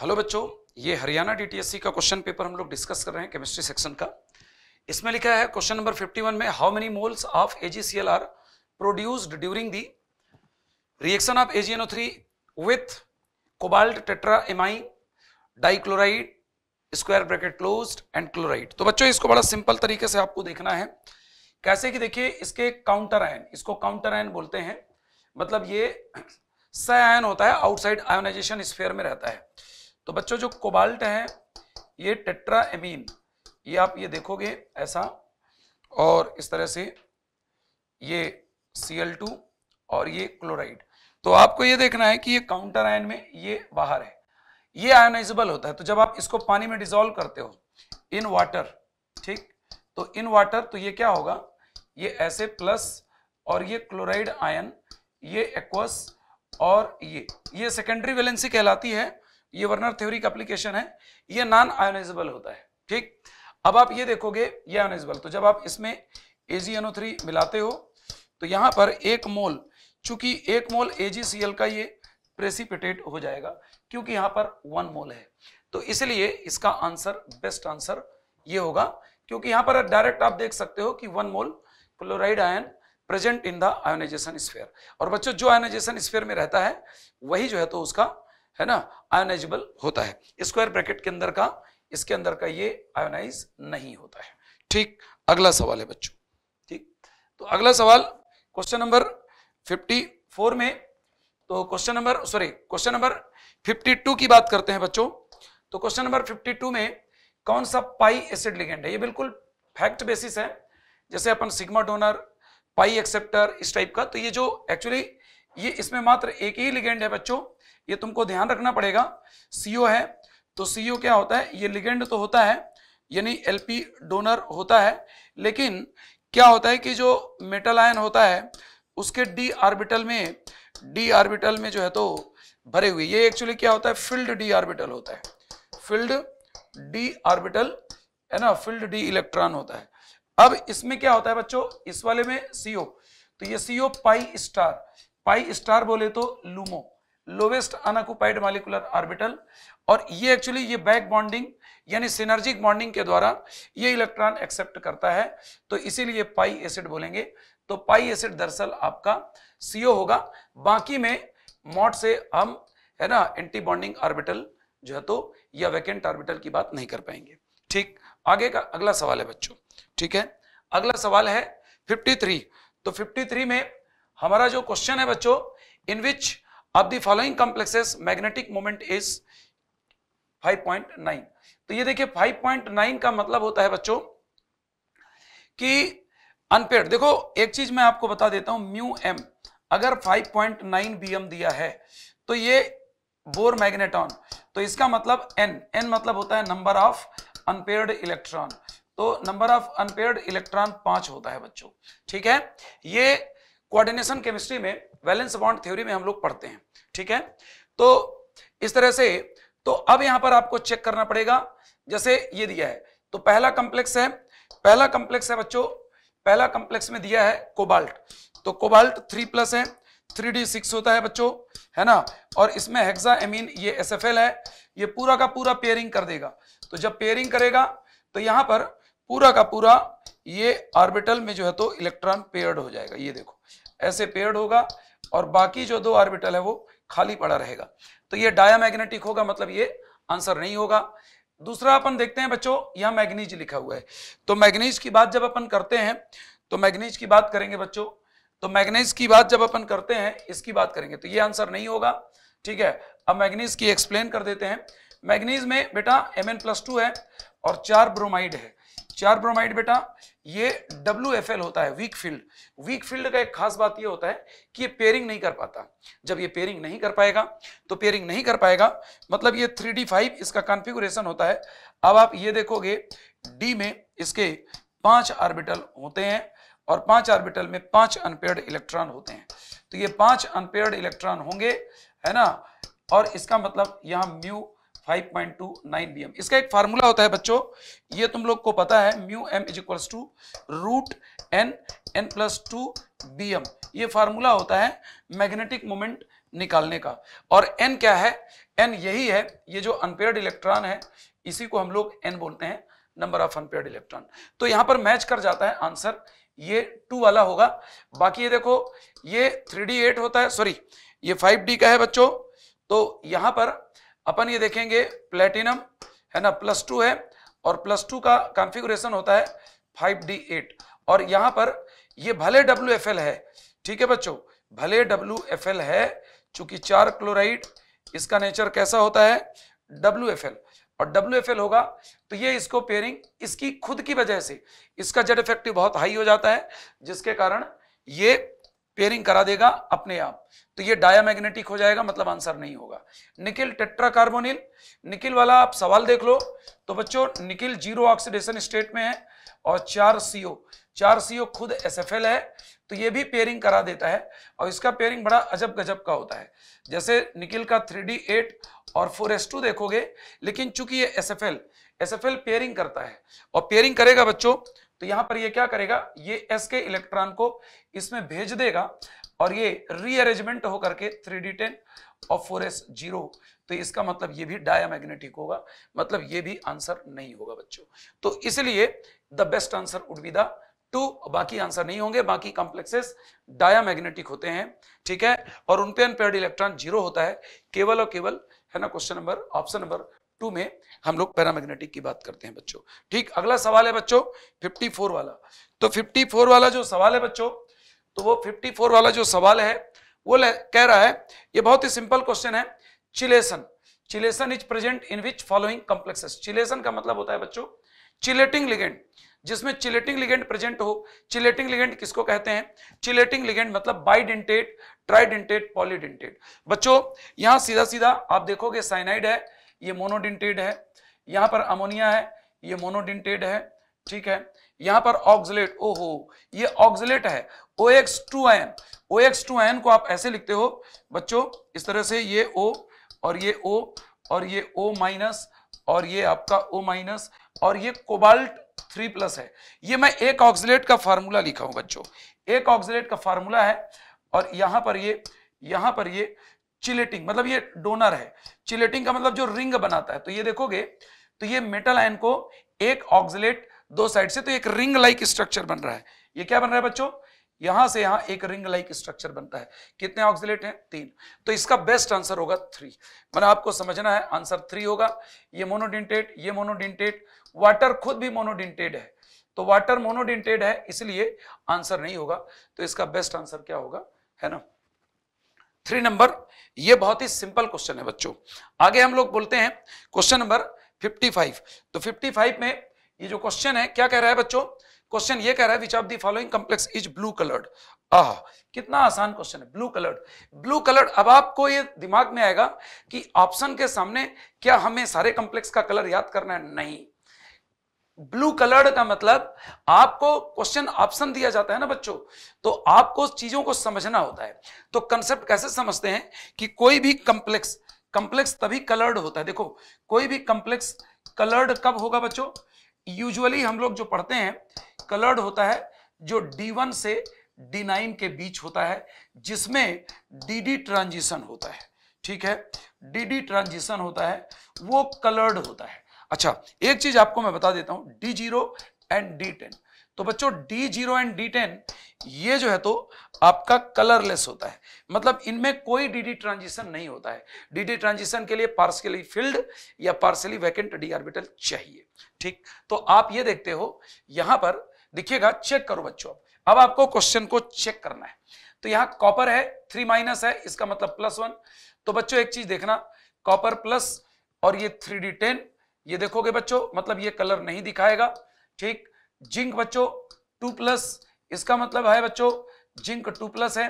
Hello बच्चों ये हरियाणा डीटीएससी का क्वेश्चन पेपर हम लोग डिस्कस कर रहे हैं केमिस्ट्री सेक्शन का इसमें लिखा है क्वेश्चन नंबर 51 में how many moles of A G C L are produced during the reaction of A G N O three with cobalt tetra ammine dichloride square bracket close and chloride तो बच्चों इसको बड़ा सिंपल तरीके से आपको देखना है कैसे कि देखिए इसके काउंटर आयन इसको काउंटर आयन बोलते हैं मतलब ये स आयन होता है आउटसाइड आयोनाइजेशन स्फेयर में रहता है तो बच्चों जो कोबाल्ट है ये टेट्रा एमीन ये आप ये देखोगे ऐसा और इस तरह से ये सी और ये क्लोराइड तो आपको ये देखना है कि ये काउंटर आयन में ये बाहर है ये आयोनाइजेबल होता है तो जब आप इसको पानी में डिजोल्व करते हो इन वाटर ठीक तो इन वाटर तो ये क्या होगा ये ऐसे प्लस और ये क्लोराइड आयन ये एक्वस और ये ये सेकेंडरी वैलेंसी कहलाती है ये वर्नर थ्योरी का एप्लीकेशन है ये नॉन आयोनाइजेबल होता है ठीक अब आप ये देखोगे ये आयोनाइजेबल तो जब आप इसमें एजीएनओ मिलाते हो तो यहां पर एक मोल चूंकि एक मोल एजीसीएल का ये प्रेसिपिटेट हो जाएगा क्योंकि यहां पर वन मोल है तो इसलिए इसका आंसर बेस्ट आंसर ये होगा क्योंकि यहां पर डायरेक्ट आप देख सकते हो कि one mole chloride ion present in the ionisation sphere और बच्चों जो आयोनाइजेशन स्फेयर में रहता है वही जो है तो उसका है ना आयोनाइजेबल होता है स्क्वायर ब्रैकेट के अंदर का इसके अंदर का ये आयोनाइज नहीं होता है ठीक अगला सवाल है बच्चों ठीक तो अगला सवाल क्वेश्चन नंबर 54 में तो question number sorry question number 52 की बात करते हैं बच्चों तो क्वेश्चन नंबर 52 में कौन सा पाई एसिड लिगेंड है ये बिल्कुल फैक्ट बेसिस है जैसे अपन सिग्मा डोनर पाई एक्सेप्टर इस टाइप का तो ये जो एक्चुअली ये इसमें मात्र एक ही लिगेंड है बच्चों ये तुमको ध्यान रखना पड़ेगा सीओ है तो सीओ क्या होता है ये लिगेंड तो होता है यानी एलपी डोनर होता है लेकिन क्या होता है कि जो मेटल आयन होता है उसके डी आर्बिटल में डी आर्बिटल में जो है तो भरे हुए ये एक्चुअली क्या होता है फील्ड डी आर्बिटल होता है फील्ड डी आर्बिटल है ना फील्ड डी इलेक्ट्रॉन होता है अब इसमें क्या होता है बच्चों इस वाले में सीओ तो ये C O pi star pi star बोले तो LUMO lowest unoccupied molecular orbital और ये एक्चुअली ये बैक बॉन्डिंग यानी सिनर्जिक बॉन्डिंग के द्वारा ये इलेक्ट्रॉन एक्सेप्ट करता है तो इसीलिए पाई एसिड बोलेंगे तो पाई एसिड दरअसल आपका सीओ होगा बाकी में मॉड से हम है ना एंटी बॉन्डिंग ऑर्बिटल जो है तो या वैकेंट ऑर्बिटल की बात नहीं कर पाएंगे ठीक आगे का अगला सवाल है बच्चों ठीक है अगला सवाल है 53 तो 53 में हमारा जो क्वेश्चन है बच्चों इन विच अब the following complexes magnetic moment is 5.9 तो ये देखिए 5.9 का मतलब होता है बच्चों कि अनपेड देखो एक चीज मैं आपको बता देता हूं म्यू एम अगर 5.9 पॉइंट दिया है तो ये बोर मैग्नेटॉन तो इसका मतलब एन एन मतलब होता है नंबर ऑफ अनपेड इलेक्ट्रॉन तो नंबर ऑफ अनपेड इलेक्ट्रॉन पांच होता है बच्चों ठीक है ये कोऑर्डिनेशन केमिस्ट्री में वैलेंस बॉन्ड थ्योरी में हम लोग पढ़ते हैं ठीक है तो इस तरह से तो अब यहां पर आपको चेक करना पड़ेगा जैसे ये दिया है तो पहला कंप्लेक्स है पहला कंप्लेक्स है बच्चों पहला कंप्लेक्स में दिया है कोबाल्ट तो कोबाल्ट थ्री प्लस है थ्री डी सिक्स होता है बच्चों है ना और इसमें हेक्सा एमीन ये एस एफ एल है ये पूरा का पूरा पेयरिंग कर देगा तो जब पेयरिंग करेगा तो यहां पर पूरा का पूरा ये ऑर्बिटल में जो है तो इलेक्ट्रॉन पेयर्ड हो जाएगा ये देखो ऐसे पेयर्ड होगा और बाकी जो दो ऑर्बिटल है वो खाली पड़ा रहेगा तो ये मैग्नेटिक होगा मतलब ये आंसर नहीं होगा दूसरा अपन देखते हैं बच्चों यहाँ मैग्नीज लिखा हुआ है तो मैग्नीज की बात जब अपन करते हैं तो मैग्नीज की बात करेंगे बच्चों तो मैग्नीज की बात जब अपन करते हैं इसकी बात करेंगे तो ये आंसर नहीं होगा ठीक है अब मैग्नीज की एक्सप्लेन कर देते हैं मैग्नीज में बेटा एम एन प्लस टू है और चार ब्रोमाइड है चार ब्रोमाइड बेटा ये डब्ल्यू एफ एल होता है वीक फील्ड वीक फील्ड का एक खास बात ये होता है कि ये पेयरिंग नहीं कर पाता जब ये पेयरिंग नहीं कर पाएगा तो पेयरिंग नहीं कर पाएगा मतलब ये थ्री डी फाइव इसका कॉन्फ़िगरेशन होता है अब आप ये देखोगे डी में इसके पांच आर्बिटल होते हैं और पांच आर्बिटल में पांच अनपेयर्ड इलेक्ट्रॉन होते हैं तो ये पांच अनपेयर्ड इलेक्ट्रॉन होंगे है ना और इसका मतलब यहाँ mu five point two nine B M इसका एक फार्मूला होता है बच्चों ये तुम लोग को पता है mu M is equals to root N N plus two B M ये फार्मूला होता है मैग्नेटिक मोमेंट निकालने का और एन क्या है एन यही है ये जो अनपेयर्ड इलेक्ट्रॉन है इसी को हम लोग एन बोलते हैं नंबर ऑफ अनपेयर्ड इलेक्ट्रॉन तो यहाँ पर मैच कर जाता है आंसर ये टू वाला होगा बाकी ये देखो ये थ्री डी एट होता है सॉरी ये फाइव डी का है बच्चों तो यहाँ पर अपन ये देखेंगे प्लेटिनम है ना प्लस टू है और प्लस टू का कॉन्फ़िगरेशन होता है 5d8 और यहां पर ये भले डब्ल्यू एफ एल है ठीक है बच्चों भले WFL एफ एल है चूंकि चार क्लोराइड इसका नेचर कैसा होता है डब्ल्यू एफ एल और डब्ल्यू एफ एल होगा तो ये इसको पेयरिंग इसकी खुद की वजह से इसका जेड इफेक्टिव बहुत हाई हो जाता है जिसके कारण ये पेयरिंग करा देगा अपने आप तो ये डायामैग्नेटिक हो जाएगा मतलब आंसर नहीं होगा निकिल टेट्राकार्बोनिल निकिल वाला आप सवाल देख लो तो बच्चों निकिल जीरो ऑक्सीडेशन स्टेट में है और चार सीओ चार सीओ खुद एसएफएल है तो ये भी पेयरिंग करा देता है और इसका पेयरिंग बड़ा अजब गजब का होता है जैसे निकिल का थ्री और फोर देखोगे लेकिन चूंकि ये एस एफ एल पेयरिंग करता है और पेयरिंग करेगा बच्चों तो यहां पर ये क्या करेगा ये एस के इलेक्ट्रॉन को इसमें भेज देगा और ये रीअरेंजमेंट होकर के थ्री डी टेन और फोर एस जीरो तो इसका मतलब ये भी डायामैग्नेटिक होगा मतलब ये भी आंसर नहीं होगा बच्चों तो इसलिए the best answer would be the two बाकी आंसर नहीं होंगे बाकी कॉम्प्लेक्सेस डायामैग्नेटिक होते हैं ठीक है और उनपे पे अनपेयर्ड इलेक्ट्रॉन जीरो होता है केवल और केवल है ना question number option number two में हम लोग पैरामैग्नेटिक की बात करते हैं बच्चों ठीक अगला सवाल है बच्चों 54 वाला तो 54 वाला जो सवाल है बच्चों तो वो 54 वाला जो सवाल है वो कह रहा है ये बहुत ही सिंपल क्वेश्चन है chelation chelation is present in which following complexes chelation का मतलब होता है बच्चों चिलेटिंग लिगेंड जिसमें चिलेटिंग लिगेंड प्रेजेंट हो चिलेटिंग लिगेंड किसको कहते हैं चिलेटिंग लिगेंड मतलब बाइडेंटेट ट्राइडेंटेट पॉलीडेंटेट बच्चों यहां सीधा सीधा आप देखोगे साइनाइड है ये मोनोडिंटेड है यहाँ पर अमोनिया है ये मोनोडिंटेड है ठीक है यहाँ पर ऑक्सलेट ओहो ये ऑक्सलेट है O X two N O X two N को आप ऐसे लिखते हो बच्चों इस तरह से ये ओ और ये ओ और ये ओ माइनस और ये आपका ओ माइनस और ये कोबाल्ट थ्री प्लस है ये मैं एक ऑक्सलेट का फार्मूला लिखा हूं बच्चों एक ऑक्सलेट का फार्मूला है और यहां पर ये यहां पर ये चिलेटिंग मतलब ये डोनर है चिलेटिंग का मतलब जो रिंग बनाता है तो ये देखोगे तो ये मेटल आयन को एक ऑक्सिलेट दो साइड से तो एक रिंग लाइक स्ट्रक्चर बन रहा है ये क्या बन रहा है बच्चों यहां से यहां एक रिंग लाइक स्ट्रक्चर बनता है कितने ऑक्सिलेट हैं तीन तो इसका बेस्ट आंसर होगा थ्री मतलब आपको समझना है आंसर थ्री होगा ये मोनोडिंटेट ये मोनोडिंटेट वाटर खुद भी मोनोडिंटेड है तो वाटर मोनोडिंटेड है इसलिए आंसर नहीं होगा तो इसका बेस्ट आंसर क्या होगा है ना थ्री नंबर ये बहुत ही सिंपल क्वेश्चन है बच्चों आगे हम लोग बोलते हैं क्वेश्चन नंबर 55 तो 55 में ये जो क्वेश्चन है क्या कह रहा है बच्चों क्वेश्चन ये कह रहा है which of the following complex is blue coloured ah कितना आसान क्वेश्चन है ब्लू कलर्ड ब्लू कलर्ड अब आपको ये दिमाग में आएगा कि ऑप्शन के सामने क्या हमें सारे कॉम्प्लेक्स का कलर याद करना है नहीं ब्लू कलर्ड का मतलब आपको क्वेश्चन ऑप्शन दिया जाता है ना बच्चों तो आपको चीजों को समझना होता है तो कंसेप्ट कैसे समझते हैं कि कोई भी कंप्लेक्स कंप्लेक्स तभी कलर्ड होता है देखो कोई भी कंप्लेक्स कलर्ड कब होगा बच्चों यूजुअली हम लोग जो पढ़ते हैं कलर्ड होता है जो D1 से D9 के बीच होता है जिसमें डी डी ट्रांजिशन होता है ठीक है डी डी ट्रांजिशन होता है वो कलर्ड होता है अच्छा एक चीज आपको मैं बता देता हूं D zero and D ten तो बच्चों D zero and D ten ये जो है तो आपका कलरलेस होता है मतलब इनमें कोई डीडी ट्रांजिशन नहीं होता है डीडी ट्रांजिशन के लिए पार्सली फील्ड या पार्सली वैकेंट डी आर्बिटल चाहिए ठीक तो आप ये देखते हो यहां पर देखिएगा चेक करो बच्चों अब आपको क्वेश्चन को चेक करना है तो यहां कॉपर है थ्री माइनस है इसका मतलब प्लस वन तो बच्चों एक चीज देखना कॉपर प्लस और ये थ्री डी टेन ये देखोगे बच्चों मतलब ये कलर नहीं दिखाएगा ठीक जिंक बच्चों टू प्लस इसका मतलब है बच्चों जिंक टू प्लस है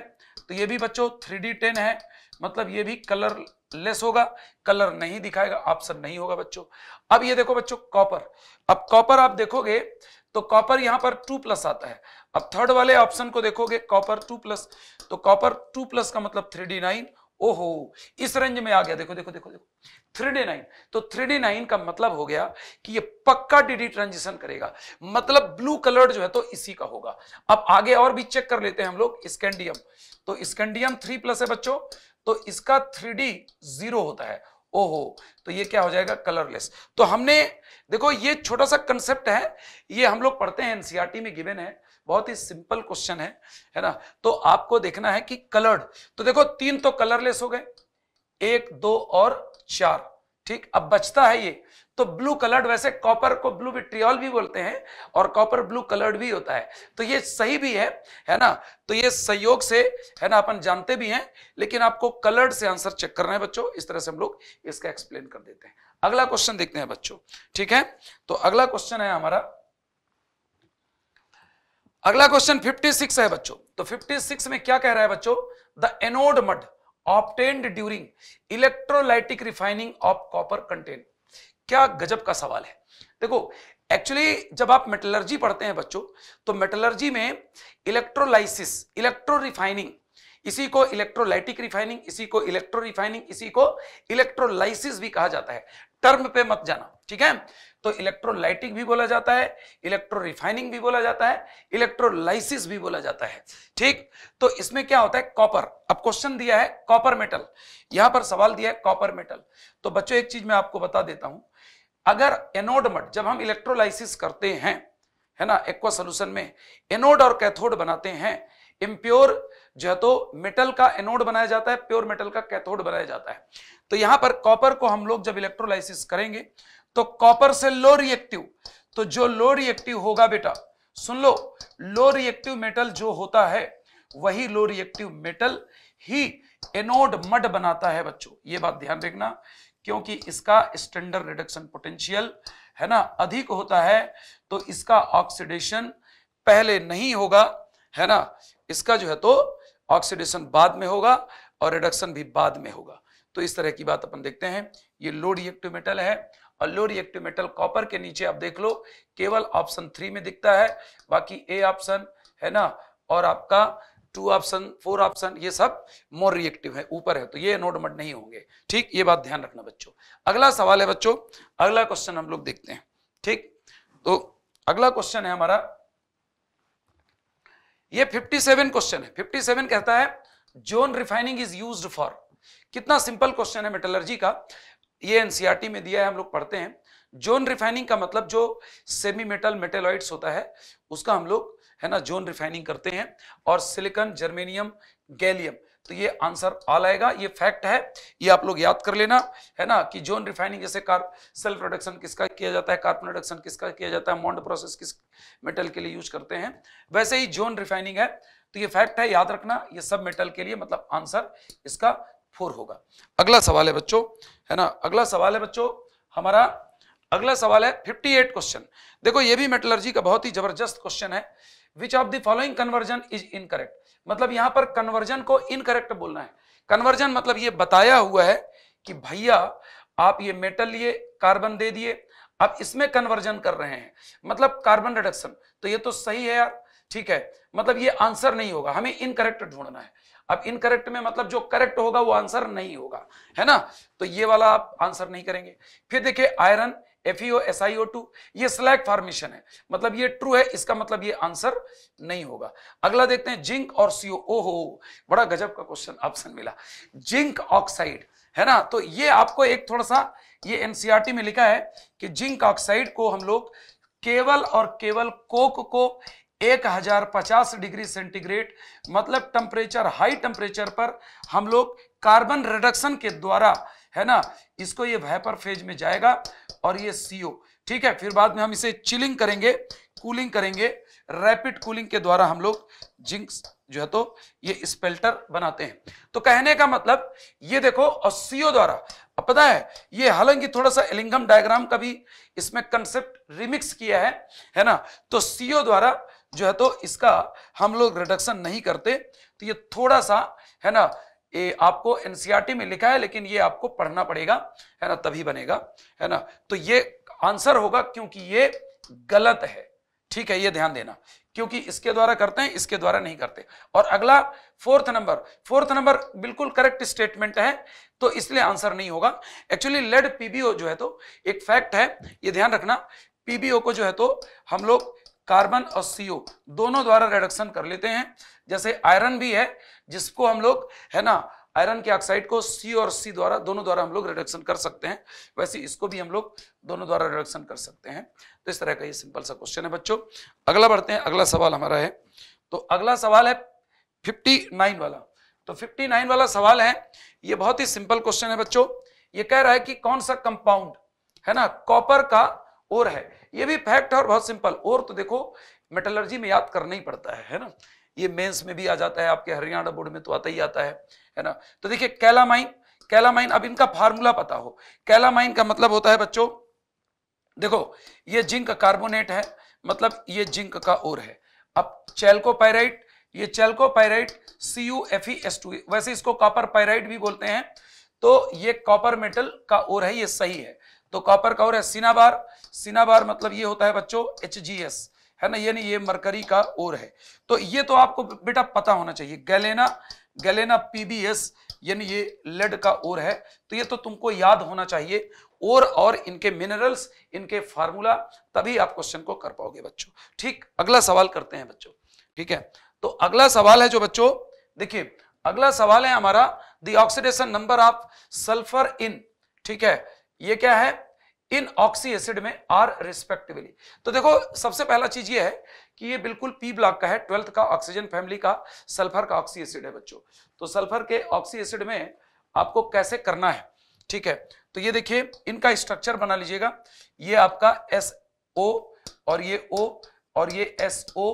तो ये भी बच्चों थ्री डी टेन है मतलब ये भी कलर लेस होगा कलर नहीं दिखाएगा ऑप्शन नहीं होगा बच्चों अब ये देखो बच्चों कॉपर अब कॉपर आप देखोगे तो कॉपर यहां पर टू प्लस आता है अब थर्ड वाले ऑप्शन को देखोगे कॉपर टू प्लस तो कॉपर टू प्लस का मतलब थ्री डी नाइन ओहो इस रेंज में आ गया देखो देखो देखो देखो थ्री डी नाइन तो थ्री डी नाइन का मतलब हो गया कि ये पक्का डीडी ट्रांजिशन करेगा मतलब ब्लू कलर जो है तो इसी का होगा अब आगे और भी चेक कर लेते हैं हम लोग स्कैंडियम तो स्कैंडियम थ्री प्लस है बच्चों तो इसका थ्री डी जीरो होता है ओहो तो ये क्या हो जाएगा कलरलेस तो हमने देखो ये छोटा सा कंसेप्ट है ये हम लोग पढ़ते हैं एनसीईआरटी e में गिवन है बहुत ही सिंपल क्वेश्चन है है ना तो आपको देखना है कि कलर्ड तो देखो तीन तो कलरलेस हो गए एक दो और चार ठीक अब बचता है ये तो ब्लू कलर्ड वैसे कॉपर को ब्लू विट्रियल भी बोलते हैं और कॉपर ब्लू कलर्ड भी होता है तो ये सही भी है है ना तो ये सहयोग से है ना अपन जानते भी हैं लेकिन आपको कलर्ड से आंसर चेक करना है बच्चों इस तरह से हम लोग इसका एक्सप्लेन कर देते हैं अगला क्वेश्चन देखते हैं बच्चों ठीक है तो अगला क्वेश्चन है हमारा अगला क्वेश्चन 56 है बच्चों तो 56 में क्या कह रहा है बच्चों the anode mud obtained during electrolytic refining of copper content क्या गजब का सवाल है देखो एक्चुअली जब आप मेटलर्जी पढ़ते हैं बच्चों तो मेटलर्जी में इलेक्ट्रोलाइसिस इलेक्ट्रो रिफाइनिंग इसी को इलेक्ट्रोलाइटिक रिफाइनिंग इसी को इलेक्ट्रो रिफाइनिंग इसी को इलेक्ट्रोलाइसिस भी कहा जाता है टर्म पे मत जाना ठीक है तो इलेक्ट्रोलाइटिक भी बोला जाता है इलेक्ट्रो रिफाइनिंग भी बोला जाता है इलेक्ट्रोलाइसिस भी बोला जाता है ठीक तो इसमें क्या होता है कॉपर अब क्वेश्चन दिया है कॉपर मेटल यहां पर सवाल दिया है कॉपर मेटल तो बच्चों एक चीज मैं आपको बता देता हूं अगर एनोड मट जब हम इलेक्ट्रोलाइसिस करते हैं है ना एक्वा सोल्यूशन में एनोड और कैथोड बनाते हैं इम्प्योर जो है तो मेटल का एनोड बनाया जाता है प्योर मेटल का कैथोड बनाया जाता है तो यहां पर कॉपर को हम लोग जब इलेक्ट्रोलाइसिस करेंगे तो कॉपर से लो रिएक्टिव तो जो लो रिएक्टिव होगा बेटा सुन लो लो रिएक्टिव मेटल जो होता है वही लो रिएक्टिव मेटल ही एनोड मड बनाता है बच्चों ये बात ध्यान रखना क्योंकि इसका स्टैंडर्ड रिडक्शन पोटेंशियल है ना अधिक होता है तो इसका ऑक्सीडेशन पहले नहीं होगा है ना इसका जो है तो ऑक्सीडेशन बाद में होगा और रिडक्शन भी बाद में होगा तो इस तरह की बात अपन देखते हैं ये लो रिएक्टिव मेटल है और लो रिएक्टिव मेटल कॉपर के नीचे आप देख लो केवल ऑप्शन थ्री में दिखता है बाकी ए ऑप्शन है ना और आपका टू ऑप्शन फोर ऑप्शन ये सब मोर रिएक्टिव है ऊपर है तो ये नोट मट नहीं होंगे ठीक ये बात ध्यान रखना बच्चों अगला सवाल है बच्चों अगला क्वेश्चन हम लोग देखते हैं ठीक तो अगला क्वेश्चन है हमारा ये 57 क्वेश्चन है 57 कहता है zone refining is used for कितना सिंपल क्वेश्चन है मेटलर्जी का ये एनसीआरटी e में दिया है हम लोग पढ़ते हैं जोन रिफाइनिंग का मतलब जो सेमी मेटल मेटेलॉइड्स होता है उसका हम लोग है ना जोन रिफाइनिंग करते हैं और सिलिकन जर्मेनियम गैलियम तो ये आंसर आ आएगा ये फैक्ट है ये आप लोग याद कर लेना है ना कि जोन रिफाइनिंग जैसे कार सेल्फ प्रोडक्शन किसका किया जाता है कार्बन प्रोडक्शन किसका किया जाता है मॉन्ड प्रोसेस किस मेटल के लिए यूज करते हैं वैसे ही जोन रिफाइनिंग है तो ये फैक्ट है याद रखना ये सब मेटल के लिए मतलब आंसर इसका फोर होगा अगला सवाल है बच्चों है ना अगला सवाल है बच्चों हमारा अगला सवाल है 58 क्वेश्चन देखो ये भी मेटलर्जी का बहुत ही जबरदस्त क्वेश्चन है which of the following conversion is incorrect मतलब यहां पर कन्वर्जन को इनकरेक्ट बोलना है कन्वर्जन मतलब ये बताया हुआ है कि भैया आप ये मेटल लिए कार्बन दे दिए आप इसमें कन्वर्जन कर रहे हैं मतलब कार्बन रिडक्शन तो ये तो सही है यार ठीक है मतलब ये आंसर नहीं होगा हमें इनकरेक्ट ढूंढना है अब इनकरेक्ट में मतलब जो करेक्ट होगा वो आंसर नहीं होगा है ना तो ये वाला आप आंसर नहीं करेंगे फिर देखिए आयरन FeO, SiO2, ये स्लैग फॉर्मेशन है मतलब ये ट्रू है इसका मतलब ये आंसर नहीं होगा अगला देखते हैं जिंक और सीओ ओ हो बड़ा गजब का क्वेश्चन ऑप्शन मिला जिंक ऑक्साइड है ना तो ये आपको एक थोड़ा सा ये एनसीईआरटी e में लिखा है कि जिंक ऑक्साइड को हम लोग केवल और केवल कोक को 1050 डिग्री सेंटीग्रेड मतलब टेम्परेचर हाई टेम्परेचर पर हम लोग कार्बन रिडक्शन के द्वारा है ना इसको ये वेपर फेज में जाएगा और ये सीओ ठीक है फिर बाद में हम इसे चिलिंग करेंगे कूलिंग करेंगे रैपिड कूलिंग के द्वारा हम लोग जिंक जो है तो ये स्पेल्टर बनाते हैं तो कहने का मतलब ये देखो और सीओ द्वारा अब पता है ये हालांकि थोड़ा सा एलिंगम डायग्राम का भी इसमें कंसेप्ट रिमिक्स किया है है ना तो सीओ द्वारा जो है तो इसका हम लोग रिडक्शन नहीं करते तो ये थोड़ा सा है ना ये आपको एनसीईआरटी e में लिखा है लेकिन ये आपको पढ़ना पड़ेगा है ना तभी बनेगा है ना तो ये आंसर होगा क्योंकि ये गलत है ठीक है ये ध्यान देना क्योंकि इसके द्वारा करते हैं इसके द्वारा नहीं करते और अगला फोर्थ नंबर फोर्थ नंबर बिल्कुल करेक्ट स्टेटमेंट है तो इसलिए आंसर नहीं होगा एक्चुअली लेड पीबीओ जो है तो एक फैक्ट है ये ध्यान रखना पीबीओ को जो है तो हम लोग कार्बन और सीओ दोनों द्वारा रिडक्शन कर लेते हैं जैसे आयरन भी है जिसको हम लोग है ना आयरन के ऑक्साइड को सी और सी द्वारा दोनों द्वारा हम लोग रिडक्शन कर सकते हैं वैसे इसको भी हम लोग दोनों द्वारा रिडक्शन कर सकते हैं तो इस तरह का ये सिंपल सा क्वेश्चन है बच्चों अगला बढ़ते हैं अगला सवाल हमारा है तो अगला सवाल है 59 वाला तो 59 वाला सवाल है ये बहुत ही सिंपल क्वेश्चन है बच्चों ये कह रहा है कि कौन सा कंपाउंड है ना कॉपर का ओर है ये भी फैक्ट है और बहुत सिंपल और तो देखो मेटलर्जी में याद करना ही पड़ता है है ना ये मेंस में भी आ जाता है आपके हरियाणा बोर्ड में तो आता ही आता है है ना तो देखिए कैलामाइन कैलामाइन अब इनका फार्मूला पता हो कैलामाइन का मतलब होता है बच्चों देखो ये जिंक कार्बोनेट है मतलब ये जिंक का ओर है अब चेल्कोपाइराइट ये chalcopyrite C U F E S two वैसे इसको कॉपर पाइराइट भी बोलते हैं तो ये कॉपर मेटल का ओर है ये सही है तो कॉपर का ओर है सिनाबार सिनाबार मतलब ये होता है बच्चों एच जी एस है ना यानी ये मरकरी का ओर है तो ये तो आपको बेटा पता होना चाहिए गैलेना गैलेना पीबीएस यानी ये लेड का ओर है तो ये तो तुमको याद होना चाहिए और और इनके मिनरल्स इनके फार्मूला तभी आप क्वेश्चन को कर पाओगे बच्चों ठीक अगला सवाल करते हैं बच्चों ठीक है तो अगला सवाल है जो बच्चों देखिए अगला सवाल है हमारा the oxidation number of sulphur in ठीक है ये क्या है इन ऑक्सी एसिड में आर रिस्पेक्टिवली तो देखो सबसे पहला चीज ये है कि ये बिल्कुल पी ब्लॉक का है ट्वेल्थ का ऑक्सीजन फैमिली का सल्फर का ऑक्सी एसिड है बच्चों तो सल्फर के ऑक्सी एसिड में आपको कैसे करना है ठीक है तो ये देखिए इनका स्ट्रक्चर बना लीजिएगा ये आपका एस ओ और ये ओ और ये एस ओ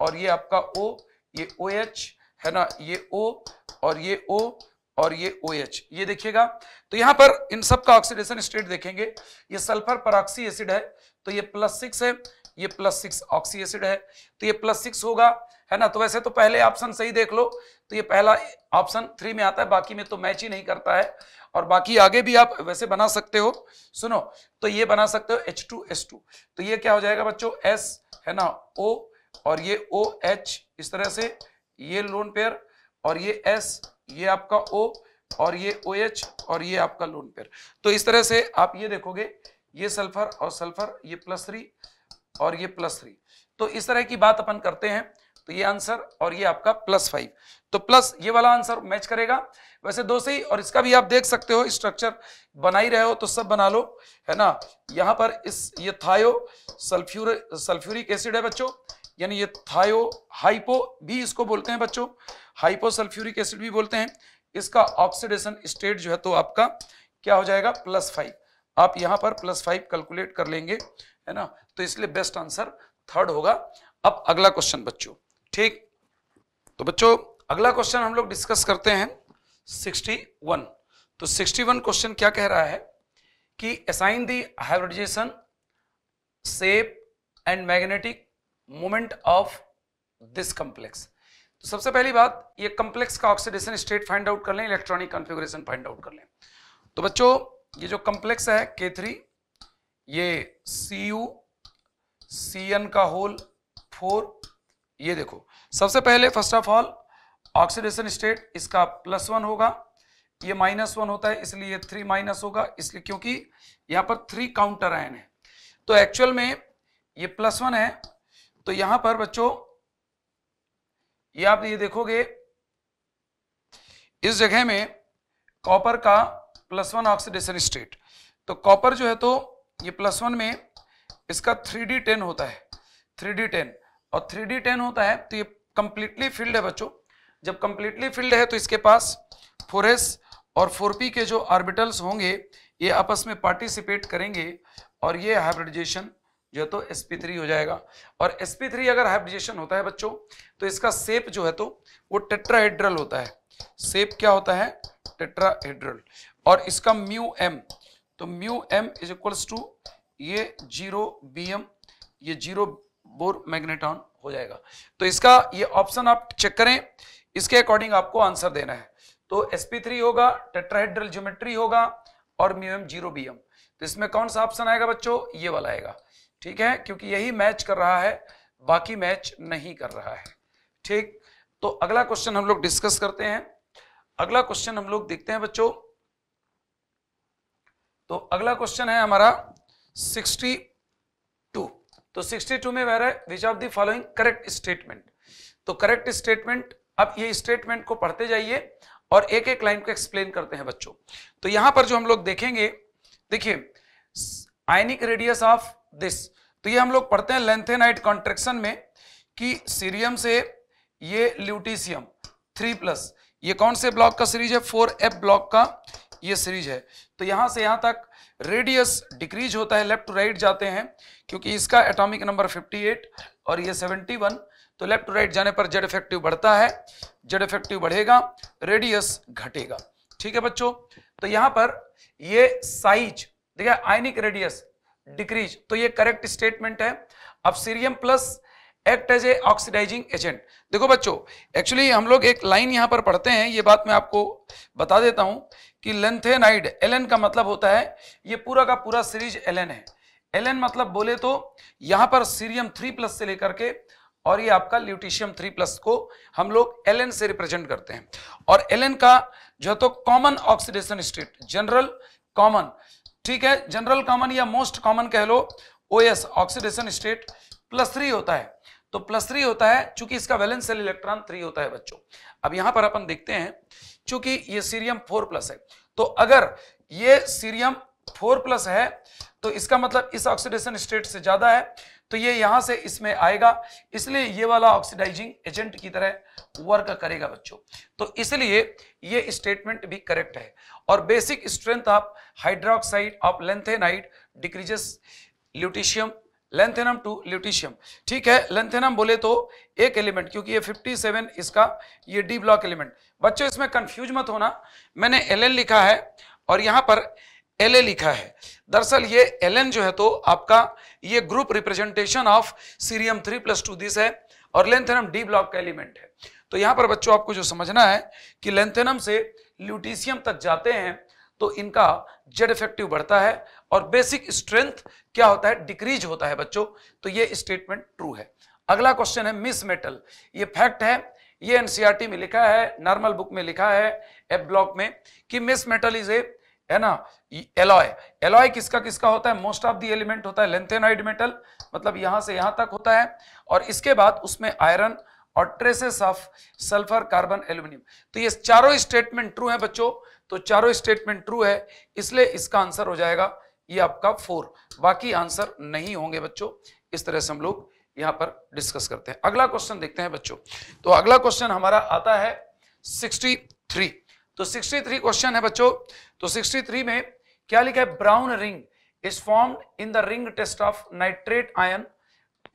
और ये आपका ओ ये ओ एच है ना ये ओ और ये ओ और ये ओ OH, ये देखिएगा तो यहां पर इन सब का ऑक्सीडेशन स्टेट देखेंगे ये सल्फर पराक्सी एसिड है तो ये प्लस सिक्स है ये प्लस सिक्स ऑक्सी एसिड है तो ये प्लस सिक्स होगा है ना तो वैसे तो पहले ऑप्शन सही देख लो तो ये पहला ऑप्शन थ्री में आता है बाकी में तो मैच ही नहीं करता है और बाकी आगे भी आप वैसे बना सकते हो सुनो तो ये बना सकते हो एच टू एस टू तो ये क्या हो जाएगा बच्चों एस है ना ओ और ये ओ एच इस तरह से ये लोन पेयर और ये एस ये आपका ओ और ये ओ OH और ये आपका लोन पेयर तो इस तरह से आप ये देखोगे ये सल्फर और सल्फर ये प्लस थ्री और ये प्लस थ्री तो इस तरह की बात अपन करते हैं तो ये आंसर और ये आपका प्लस फाइव तो प्लस ये वाला आंसर मैच करेगा वैसे दो से ही और इसका भी आप देख सकते हो स्ट्रक्चर बना ही रहे हो तो सब बना लो है ना यहाँ पर इस ये थायो सल्फ्यूर सल्फ्यूरिक एसिड है बच्चों यानी ये थायो हाइपो भी इसको बोलते हैं बच्चों हाइपोसल्फ्यूरिक एसिड भी बोलते हैं इसका ऑक्सीडेशन स्टेट जो है तो आपका क्या हो जाएगा प्लस फाइव आप यहां पर प्लस फाइव कैलकुलेट कर लेंगे है ना तो इसलिए बेस्ट आंसर थर्ड होगा अब अगला क्वेश्चन बच्चों ठीक तो बच्चों अगला क्वेश्चन हम लोग डिस्कस करते हैं 61 तो 61 क्वेश्चन क्या कह रहा है कि assign the hybridisation shape and magnetic moment of this complex तो सबसे पहली बात ये कंप्लेक्स का ऑक्सीडेशन स्टेट फाइंड आउट कर लें इलेक्ट्रॉनिक कॉन्फ़िगरेशन फाइंड आउट कर लें तो बच्चों ये जो कंप्लेक्स है के थ्री ये सी यू सी एन का होल फोर ये देखो सबसे पहले first of all oxidation state इसका प्लस वन होगा ये माइनस वन होता है इसलिए ये थ्री माइनस होगा इसलिए क्योंकि यहां पर थ्री काउंटर आयन है तो एक्चुअल में ये प्लस वन है तो यहां पर बच्चों ये आप ये देखोगे इस जगह में कॉपर का प्लस वन ऑक्सीडेशन स्टेट तो कॉपर जो है तो ये प्लस वन में इसका थ्री डी टेन होता है थ्री डी टेन और थ्री डी टेन होता है तो ये कंप्लीटली फील्ड है बच्चों जब कंप्लीटली फील्ड है तो इसके पास फोर और फोर के जो ऑर्बिटल्स होंगे ये आपस में पार्टिसिपेट करेंगे और ये हाइब्रिडाइजेशन जो है तो sp3 हो जाएगा और sp3 अगर हाइब्रिडेशन होता है बच्चों तो इसका सेप जो है तो वो टेट्राहेड्रल होता है सेप क्या होता है टेट्राहेड्रल और इसका म्यू एम तो mu M is equals to ये जीरो बी एम ये जीरो बोर मैग्नेटॉन हो जाएगा तो इसका ये ऑप्शन आप चेक करें इसके अकॉर्डिंग आपको आंसर देना है तो sp3 होगा टेट्राहेड्रल ज्योमेट्री होगा और mu M zero B M तो इसमें कौन सा ऑप्शन आएगा बच्चों ये वाला आएगा ठीक है क्योंकि यही मैच कर रहा है बाकी मैच नहीं कर रहा है ठीक तो अगला क्वेश्चन हम लोग डिस्कस करते हैं अगला क्वेश्चन हम लोग देखते हैं बच्चों तो अगला क्वेश्चन है हमारा 62 तो 62 में वह which of the following correct statement तो करेक्ट स्टेटमेंट अब ये स्टेटमेंट को पढ़ते जाइए और एक एक लाइन को एक्सप्लेन करते हैं बच्चों तो यहां पर जो हम लोग देखेंगे देखिए आयनिक रेडियस ऑफ दिस तो ये हम लोग पढ़ते हैं लेंथेनाइट कॉन्ट्रेक्शन में कि सीरियम से ये ल्यूटिसियम थ्री प्लस ये कौन से ब्लॉक का सीरीज है फोर एफ ब्लॉक का ये सीरीज है तो यहां से यहां तक रेडियस डिक्रीज होता है लेफ्ट राइट जाते हैं क्योंकि इसका एटॉमिक नंबर 58 और ये 71 तो लेफ्ट राइट जाने पर जेड इफेक्टिव बढ़ता है जेड इफेक्टिव बढ़ेगा रेडियस घटेगा ठीक है बच्चों तो यहां पर ये साइज देखिए आयनिक रेडियस डिक्रीज तो ये करेक्ट स्टेटमेंट है अब cerium plus act as a oxidising agent देखो बच्चों एक्चुअली हम लोग एक लाइन यहां पर पढ़ते हैं ये बात मैं आपको बता देता हूं कि लेंथेनाइड एल का मतलब होता है ये पूरा का पूरा सीरीज एल है एल मतलब बोले तो यहां पर सीरियम थ्री प्लस से लेकर के और ये आपका ल्यूटिशियम थ्री प्लस को हम लोग एल से रिप्रेजेंट करते हैं और एल का जो है तो common oxidation state general common ठीक है जनरल कॉमन या मोस्ट कॉमन कह लो O S oxidation state plus three होता है तो प्लस थ्री होता है चूंकि इसका वैलेंस सेल इलेक्ट्रॉन थ्री होता है बच्चों अब यहां पर अपन देखते हैं चूंकि ये सीरियम फोर प्लस है तो अगर ये सीरियम फोर प्लस है तो इसका मतलब इस ऑक्सीडेशन स्टेट से ज्यादा है तो ये यहां से इसमें आएगा इसलिए ये वाला ऑक्सीडाइजिंग एजेंट की तरह वर्क करेगा बच्चों तो इसलिए ये स्टेटमेंट भी करेक्ट है और basic strength of hydroxide of lanthanide decreases lutetium lanthanum to lutetium ठीक है लेंथेनम बोले तो एक एलिमेंट क्योंकि ये 57 इसका ये डी ब्लॉक एलिमेंट बच्चों इसमें कंफ्यूज मत होना मैंने एल लिखा है और यहाँ पर एल लिखा है दरअसल ये एल जो है तो आपका ये group representation of cerium three plus to this है और लेंथेनम डी ब्लॉक का एलिमेंट है तो यहाँ पर बच्चों आपको जो समझना है कि लेंथेनम से ल्यूटिशियम तक जाते हैं तो इनका जेड इफेक्टिव बढ़ता है और बेसिक स्ट्रेंथ क्या होता है डिक्रीज होता है बच्चों तो ये स्टेटमेंट ट्रू है अगला क्वेश्चन है मिस मेटल ये फैक्ट है ये एनसीआरटी में लिखा है नॉर्मल बुक में लिखा है एफ ब्लॉक में कि मिस मेटल इज ए है ना एलॉय एलॉय किसका किसका होता है मोस्ट ऑफ द एलिमेंट होता है लेंथेनाइड मेटल मतलब यहां से यहां तक होता है और इसके बाद उसमें आयरन और traces of sulphur carbon aluminium तो ये चारों स्टेटमेंट ट्रू है बच्चों तो चारों स्टेटमेंट ट्रू है इसलिए इसका आंसर हो जाएगा ये आपका फोर बाकी आंसर नहीं होंगे बच्चों इस तरह से हम लोग यहां पर डिस्कस करते हैं अगला क्वेश्चन देखते हैं बच्चों तो अगला क्वेश्चन हमारा आता है 63 तो 63 क्वेश्चन है बच्चों तो 63 में क्या लिखा है brown ring is form in the ring test of nitrate ion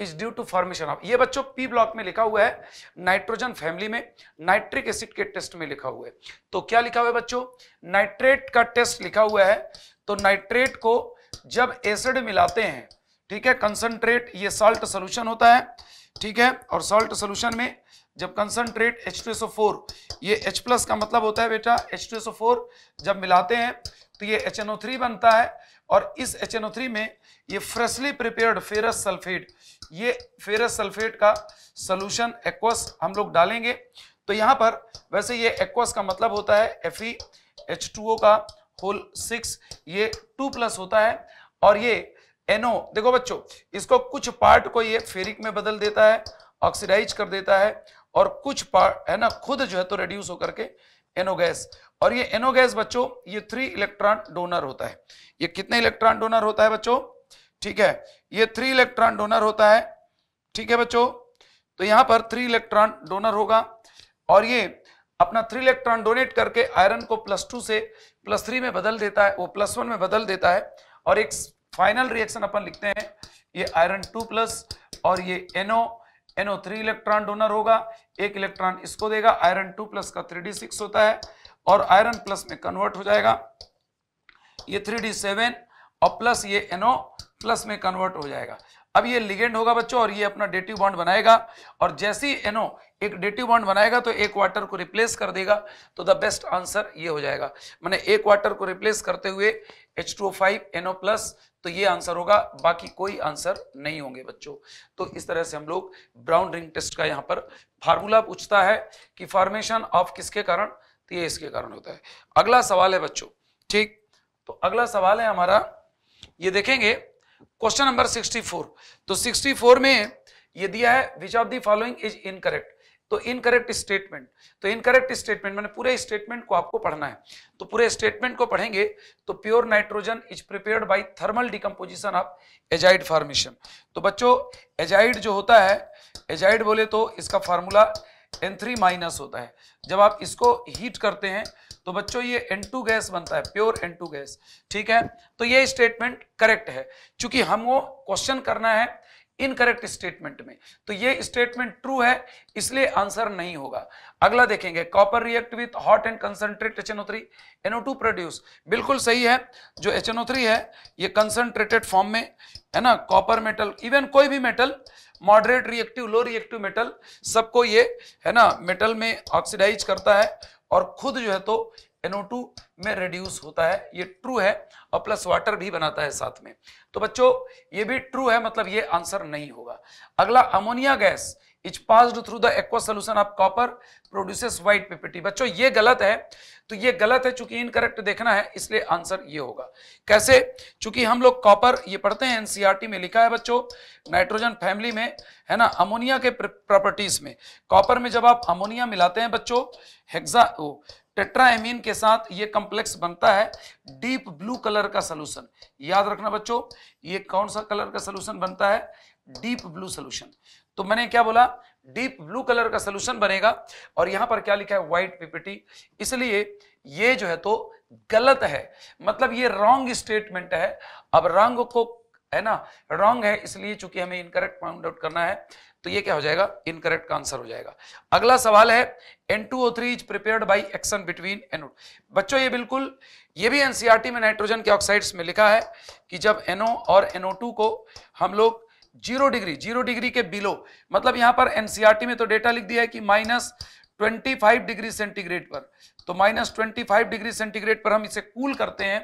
is due to formation of ये बच्चों पी ब्लॉक में लिखा हुआ है नाइट्रोजन फैमिली में नाइट्रिक एसिड के टेस्ट में लिखा हुआ है तो क्या लिखा हुआ है बच्चों नाइट्रेट का टेस्ट लिखा हुआ है तो नाइट्रेट को जब एसिड मिलाते हैं ठीक है कंसनट्रेट ये सॉल्ट सोल्यूशन होता है ठीक है और सॉल्ट सोल्यूशन में जब कंसनट्रेट H2SO4 ये एच प्लस का मतलब होता है बेटा H2SO4 जब मिलाते हैं तो ये HNO3 बनता है और इस एच में ये फ्रेशली प्रिपेयर्ड फेरस सल्फेट ये फेरस सल्फेट का सोल्यूशन एक्वस हम लोग डालेंगे तो यहाँ पर वैसे ये एक्वस का मतलब होता है F E H two O का होल सिक्स ये टू प्लस होता है और ये एनओ देखो बच्चों इसको कुछ पार्ट को ये फेरिक में बदल देता है ऑक्सीडाइज कर देता है और कुछ पार्ट है ना खुद जो है तो रेड्यूस होकर के एनोगैस और ये एनोगैस बच्चों ये थ्री इलेक्ट्रॉन डोनर होता है ये कितने इलेक्ट्रॉन डोनर होता है बच्चों ठीक है ये थ्री इलेक्ट्रॉन डोनर होता है ठीक है बच्चों तो यहां पर थ्री इलेक्ट्रॉन डोनर होगा और ये अपना थ्री इलेक्ट्रॉन डोनेट करके आयरन को प्लस टू से प्लस थ्री में बदल देता है वो प्लस वन में बदल देता है और एक फाइनल रिएक्शन अपन लिखते हैं ये आयरन टू प्लस और ये N O NO, three electron donor होगा एक इलेक्ट्रॉन इसको देगा आयरन टू प्लस का थ्री डी सिक्स होता है और आयरन प्लस में कन्वर्ट हो जाएगा ये थ्री डी सेवन और प्लस ये एनओ प्लस में कन्वर्ट हो जाएगा अब ये लिगेंड होगा बच्चों और ये अपना डेटिव बॉन्ड बनाएगा और जैसी एनो एक डेटिव बॉन्ड बनाएगा तो एक वाटर को रिप्लेस कर देगा तो द बेस्ट आंसर ये हो जाएगा मैंने एक वाटर को रिप्लेस करते हुए H two five N O plus तो ये आंसर होगा बाकी कोई आंसर नहीं होंगे बच्चों तो इस तरह से हम लोग ब्राउन रिंग टेस्ट का यहाँ पर फार्मूला पूछता है कि फॉर्मेशन ऑफ किसके कारण तो ये इसके कारण होता है अगला सवाल है बच्चों ठीक तो अगला सवाल है हमारा ये देखेंगे क्वेश्चन नंबर 64 तो 64 में ये दिया है which of the following is incorrect तो इनकरेक्ट स्टेटमेंट तो इनकरेक्ट स्टेटमेंट मैंने पूरे स्टेटमेंट को आपको पढ़ना है तो पूरे स्टेटमेंट को पढ़ेंगे तो pure nitrogen is prepared by thermal decomposition of azide formation तो बच्चों एजाइड जो होता है एजाइड बोले तो इसका फार्मूला एन थ्री माइनस होता है जब आप इसको हीट करते हैं तो बच्चों ये एन टू गैस बनता है प्योर एन टू गैस ठीक है तो ये स्टेटमेंट करेक्ट है चूंकि हमको क्वेश्चन करना है इनकरेक्ट स्टेटमेंट में तो ये स्टेटमेंट ट्रू है इसलिए आंसर नहीं होगा अगला देखेंगे copper react with hot and concentrate H N O two produce बिल्कुल सही है जो एच है ये कंसनट्रेटेड फॉर्म में है ना कॉपर मेटल इवन कोई भी metal moderate reactive low reactive metal सबको ये है ना मेटल में ऑक्सीडाइज करता है और खुद जो है तो NO2 में रिड्यूस होता है ये ट्रू है और प्लस वाटर भी बनाता है साथ में तो बच्चों ये भी ट्रू है मतलब ये आंसर नहीं होगा अगला ammonia gas is passed through the aqua solution of copper produces white PPT बच्चों ये गलत है तो ये गलत है चूंकि इनकरेक्ट देखना है इसलिए आंसर ये होगा कैसे चूंकि हम लोग कॉपर ये पढ़ते हैं एनसीआरटी e में लिखा है बच्चों नाइट्रोजन फैमिली में है ना अमोनिया के प्रॉपर्टीज में कॉपर में जब आप अमोनिया मिलाते हैं बच्चों हेक्सा टेट्राएमीन के साथ ये कॉम्प्लेक्स बनता है डीप ब्लू कलर का सोल्यूशन याद रखना बच्चों ये कौन सा कलर का सोल्यूशन बनता है डीप ब्लू सोल्यूशन तो मैंने क्या बोला डीप ब्लू कलर का सोल्यूशन बनेगा और यहां पर क्या लिखा है व्हाइट पीपीटी इसलिए ये जो है तो गलत है मतलब ये रॉन्ग स्टेटमेंट है अब रंग को है ना रॉन्ग है इसलिए चूंकि हमें इनकरेक्ट फाउंड आउट करना है तो ये क्या हो जाएगा इनकरेक्ट का आंसर हो जाएगा अगला सवाल है N two O three is prepare by action between N O बच्चों ये बिल्कुल ये भी एनसीईआरटी e में नाइट्रोजन के ऑक्साइड्स में लिखा है कि जब एनओ और एनओ टू को हम लोग जीरो डिग्री जीरो डिग्री के बिलो मतलब यहां पर एनसीईआरटी e में तो डेटा लिख दिया है कि माइनस 25 डिग्री सेंटीग्रेड पर तो माइनस 25 डिग्री सेंटीग्रेड पर हम इसे कूल करते हैं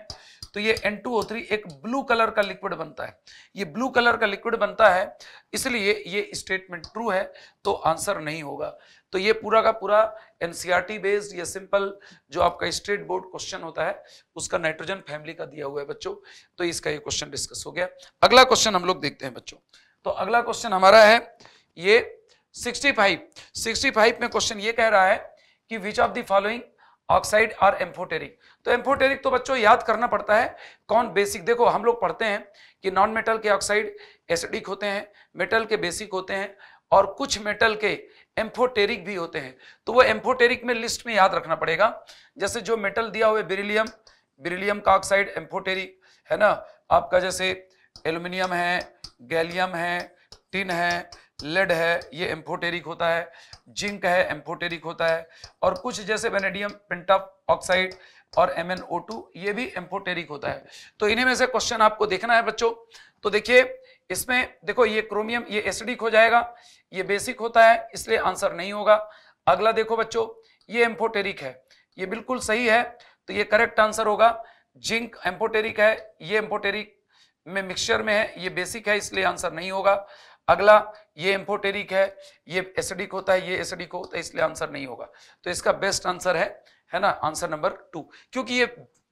तो ये N2O3 एक ब्लू कलर का लिक्विड बनता है ये ब्लू कलर का लिक्विड बनता है इसलिए ये स्टेटमेंट ट्रू है तो आंसर नहीं होगा तो ये पूरा का पूरा एनसीईआरटी बेस्ड या सिंपल जो आपका स्टेट बोर्ड क्वेश्चन होता है उसका नाइट्रोजन फैमिली का दिया हुआ है बच्चों तो इसका ये क्वेश्चन डिस्कस हो गया अगला क्वेश्चन हम लोग देखते हैं बच्चों तो अगला क्वेश्चन हमारा है ये 65 65 में क्वेश्चन ये कह रहा है कि which of the following oxide are amphoteric तो एम्फोटेरिक तो बच्चों याद करना पड़ता है कौन बेसिक देखो हम लोग पढ़ते हैं कि नॉन मेटल के ऑक्साइड एसिडिक होते हैं मेटल के बेसिक होते हैं और कुछ मेटल के एम्फोटेरिक भी होते हैं तो वो एम्फोटेरिक में लिस्ट में याद रखना पड़ेगा जैसे जो मेटल दिया हुआ है बेरिलियम बेरिलियम का ऑक्साइड एम्फोटेरिक है ना आपका जैसे एल्यूमिनियम है गैलियम है टिन है लेड है ये एम्फोटेरिक होता है जिंक है एम्फोटेरिक होता है और कुछ जैसे वेनेडियम पेंटा ऑक्साइड और MnO2 ये भी एम्फोटेरिक होता है तो इन्हीं में से क्वेश्चन आपको देखना है बच्चों तो देखिए इसमें देखो ये क्रोमियम ये एसिडिक हो जाएगा ये बेसिक होता है इसलिए आंसर नहीं होगा अगला देखो बच्चों ये एम्फोटेरिक है ये बिल्कुल सही है तो ये करेक्ट आंसर होगा जिंक एम्फोटेरिक है ये एम्फोटेरिक में मिक्सचर में है ये बेसिक है इसलिए आंसर नहीं होगा अगला ये एम्फोटेरिक है ये एसिडिक होता है ये एसिडिक होता है इसलिए आंसर नहीं होगा तो इसका बेस्ट आंसर है है ना आंसर नंबर टू क्योंकि ये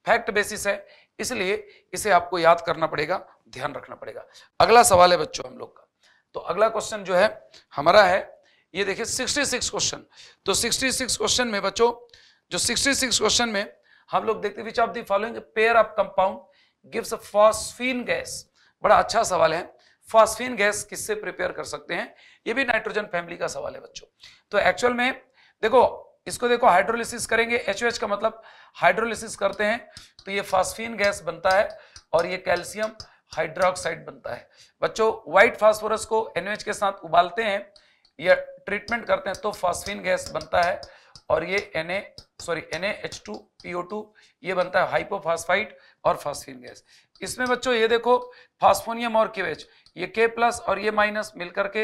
फैक्ट बेसिस है इसलिए इसे आपको याद करना पड़ेगा ध्यान रखना पड़ेगा अगला सवाल है बच्चों हम लोग का तो अगला क्वेश्चन जो है हमारा है ये देखिए 66 क्वेश्चन तो 66 क्वेश्चन में बच्चों जो 66 क्वेश्चन में हम लोग देखते which of the following pair of compound gives phosphine gas बड़ा अच्छा सवाल है फॉस्फीन गैस किससे प्रिपेयर कर सकते हैं ये भी नाइट्रोजन फैमिली का सवाल है बच्चों तो एक्चुअल में देखो इसको देखो हाइड्रोलिसिस करेंगे एच का मतलब हाइड्रोलिसिस करते हैं तो ये फास्फीन गैस बनता है और ये कैल्शियम हाइड्रोक्साइड बनता है बच्चों व्हाइट फास्फोरस को एनएच के साथ उबालते हैं या ट्रीटमेंट करते हैं तो फास्फीन गैस बनता है और ये N sorry N H two O two ये बनता है हाइपोफास्फाइट और फास्फीन गैस इसमें बच्चों ये देखो फास्फोनियम और क्यूएच ये के प्लस और ये माइनस मिलकर के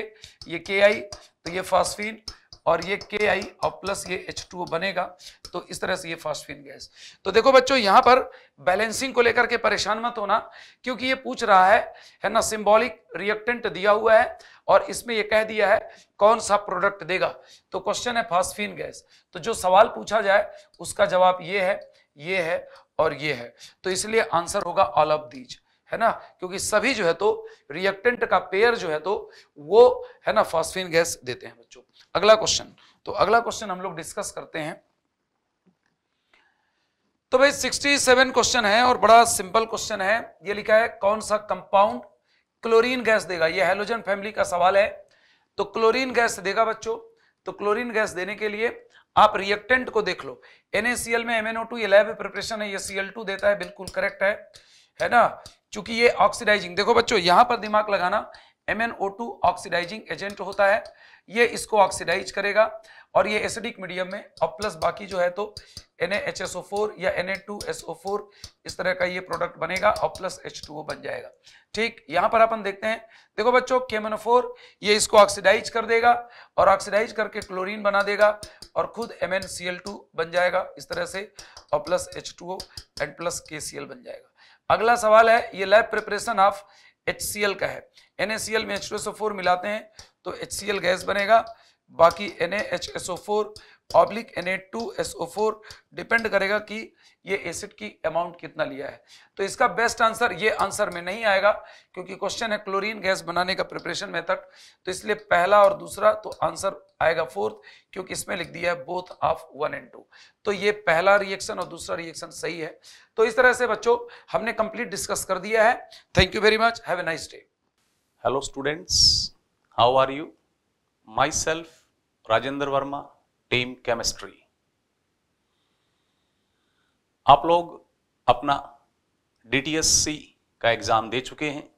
ये के आई तो ये फास्फीन और ये के आई और प्लस ये एच टू बनेगा तो इस तरह से ये फॉस्फिन गैस तो देखो बच्चों यहाँ पर बैलेंसिंग को लेकर के परेशान मत होना क्योंकि ये पूछ रहा है है ना सिंबॉलिक रिएक्टेंट दिया हुआ है और इसमें ये कह दिया है कौन सा प्रोडक्ट देगा तो क्वेश्चन है फॉस्फिन गैस तो जो सवाल पूछा जाए उसका जवाब ये है ये है और ये है तो इसलिए आंसर होगा ऑल ऑफ दीज है ना क्योंकि सभी जो है तो रिएक्टेंट का पेयर जो है तो वो है ना फॉस्फिन गैस देते हैं बच्चों अगला क्वेश्चन तो अगला क्वेश्चन हम लोग डिस्कस करते हैं तो भाई सिक्सटी सेवन क्वेश्चन है और बड़ा सिंपल क्वेश्चन है ये लिखा है कौन सा कंपाउंड क्लोरीन गैस देगा ये हेलोजन फैमिली का सवाल है तो क्लोरीन गैस देगा बच्चों तो क्लोरीन गैस देने के लिए आप रिएक्टेंट को देख लो NaCl में एमएनओ टू ये लैब प्रिपरेशन है ये Cl2 देता है बिल्कुल करेक्ट है है ना चूंकि ये ऑक्सीडाइजिंग देखो बच्चों यहां पर दिमाग लगाना MnO2 ऑक्सीडाइजिंग एजेंट होता है ये इसको ऑक्सीडाइज करेगा और ये एसिडिक मीडियम में और प्लस बाकी जो है तो NaHSO4 या Na2SO4 इस तरह का ये प्रोडक्ट बनेगा और प्लस H2O बन जाएगा ठीक यहां पर अपन देखते हैं देखो बच्चों फोर ये इसको ऑक्सीडाइज कर देगा और ऑक्सीडाइज करके क्लोरीन बना देगा और खुद MnCl2 बन जाएगा इस तरह से और plus O and plus KCl बन जाएगा अगला सवाल है ये लैब प्रिपरेशन ऑफ एच का है एन में एच मिलाते हैं तो एच गैस बनेगा बाकी N H S O four oblique N A two S O four depend करेगा कि ये एसिड की अमाउंट कितना लिया है तो इसका बेस्ट आंसर ये आंसर में नहीं आएगा क्योंकि क्वेश्चन है क्लोरीन गैस बनाने का प्रिपरेशन मेथड तो इसलिए पहला और दूसरा तो आंसर आएगा फोर्थ क्योंकि इसमें लिख दिया है both of one and two तो ये पहला रिएक्शन और दूसरा रिएक्शन सही है तो इस तरह से बच्चों हमने कंप्लीट डिस्कस कर दिया है thank you very much have a nice day hello students how are you myself Rajendra Verma team chemistry आप लोग अपना डीटीएससी का एग्ज़ाम दे चुके हैं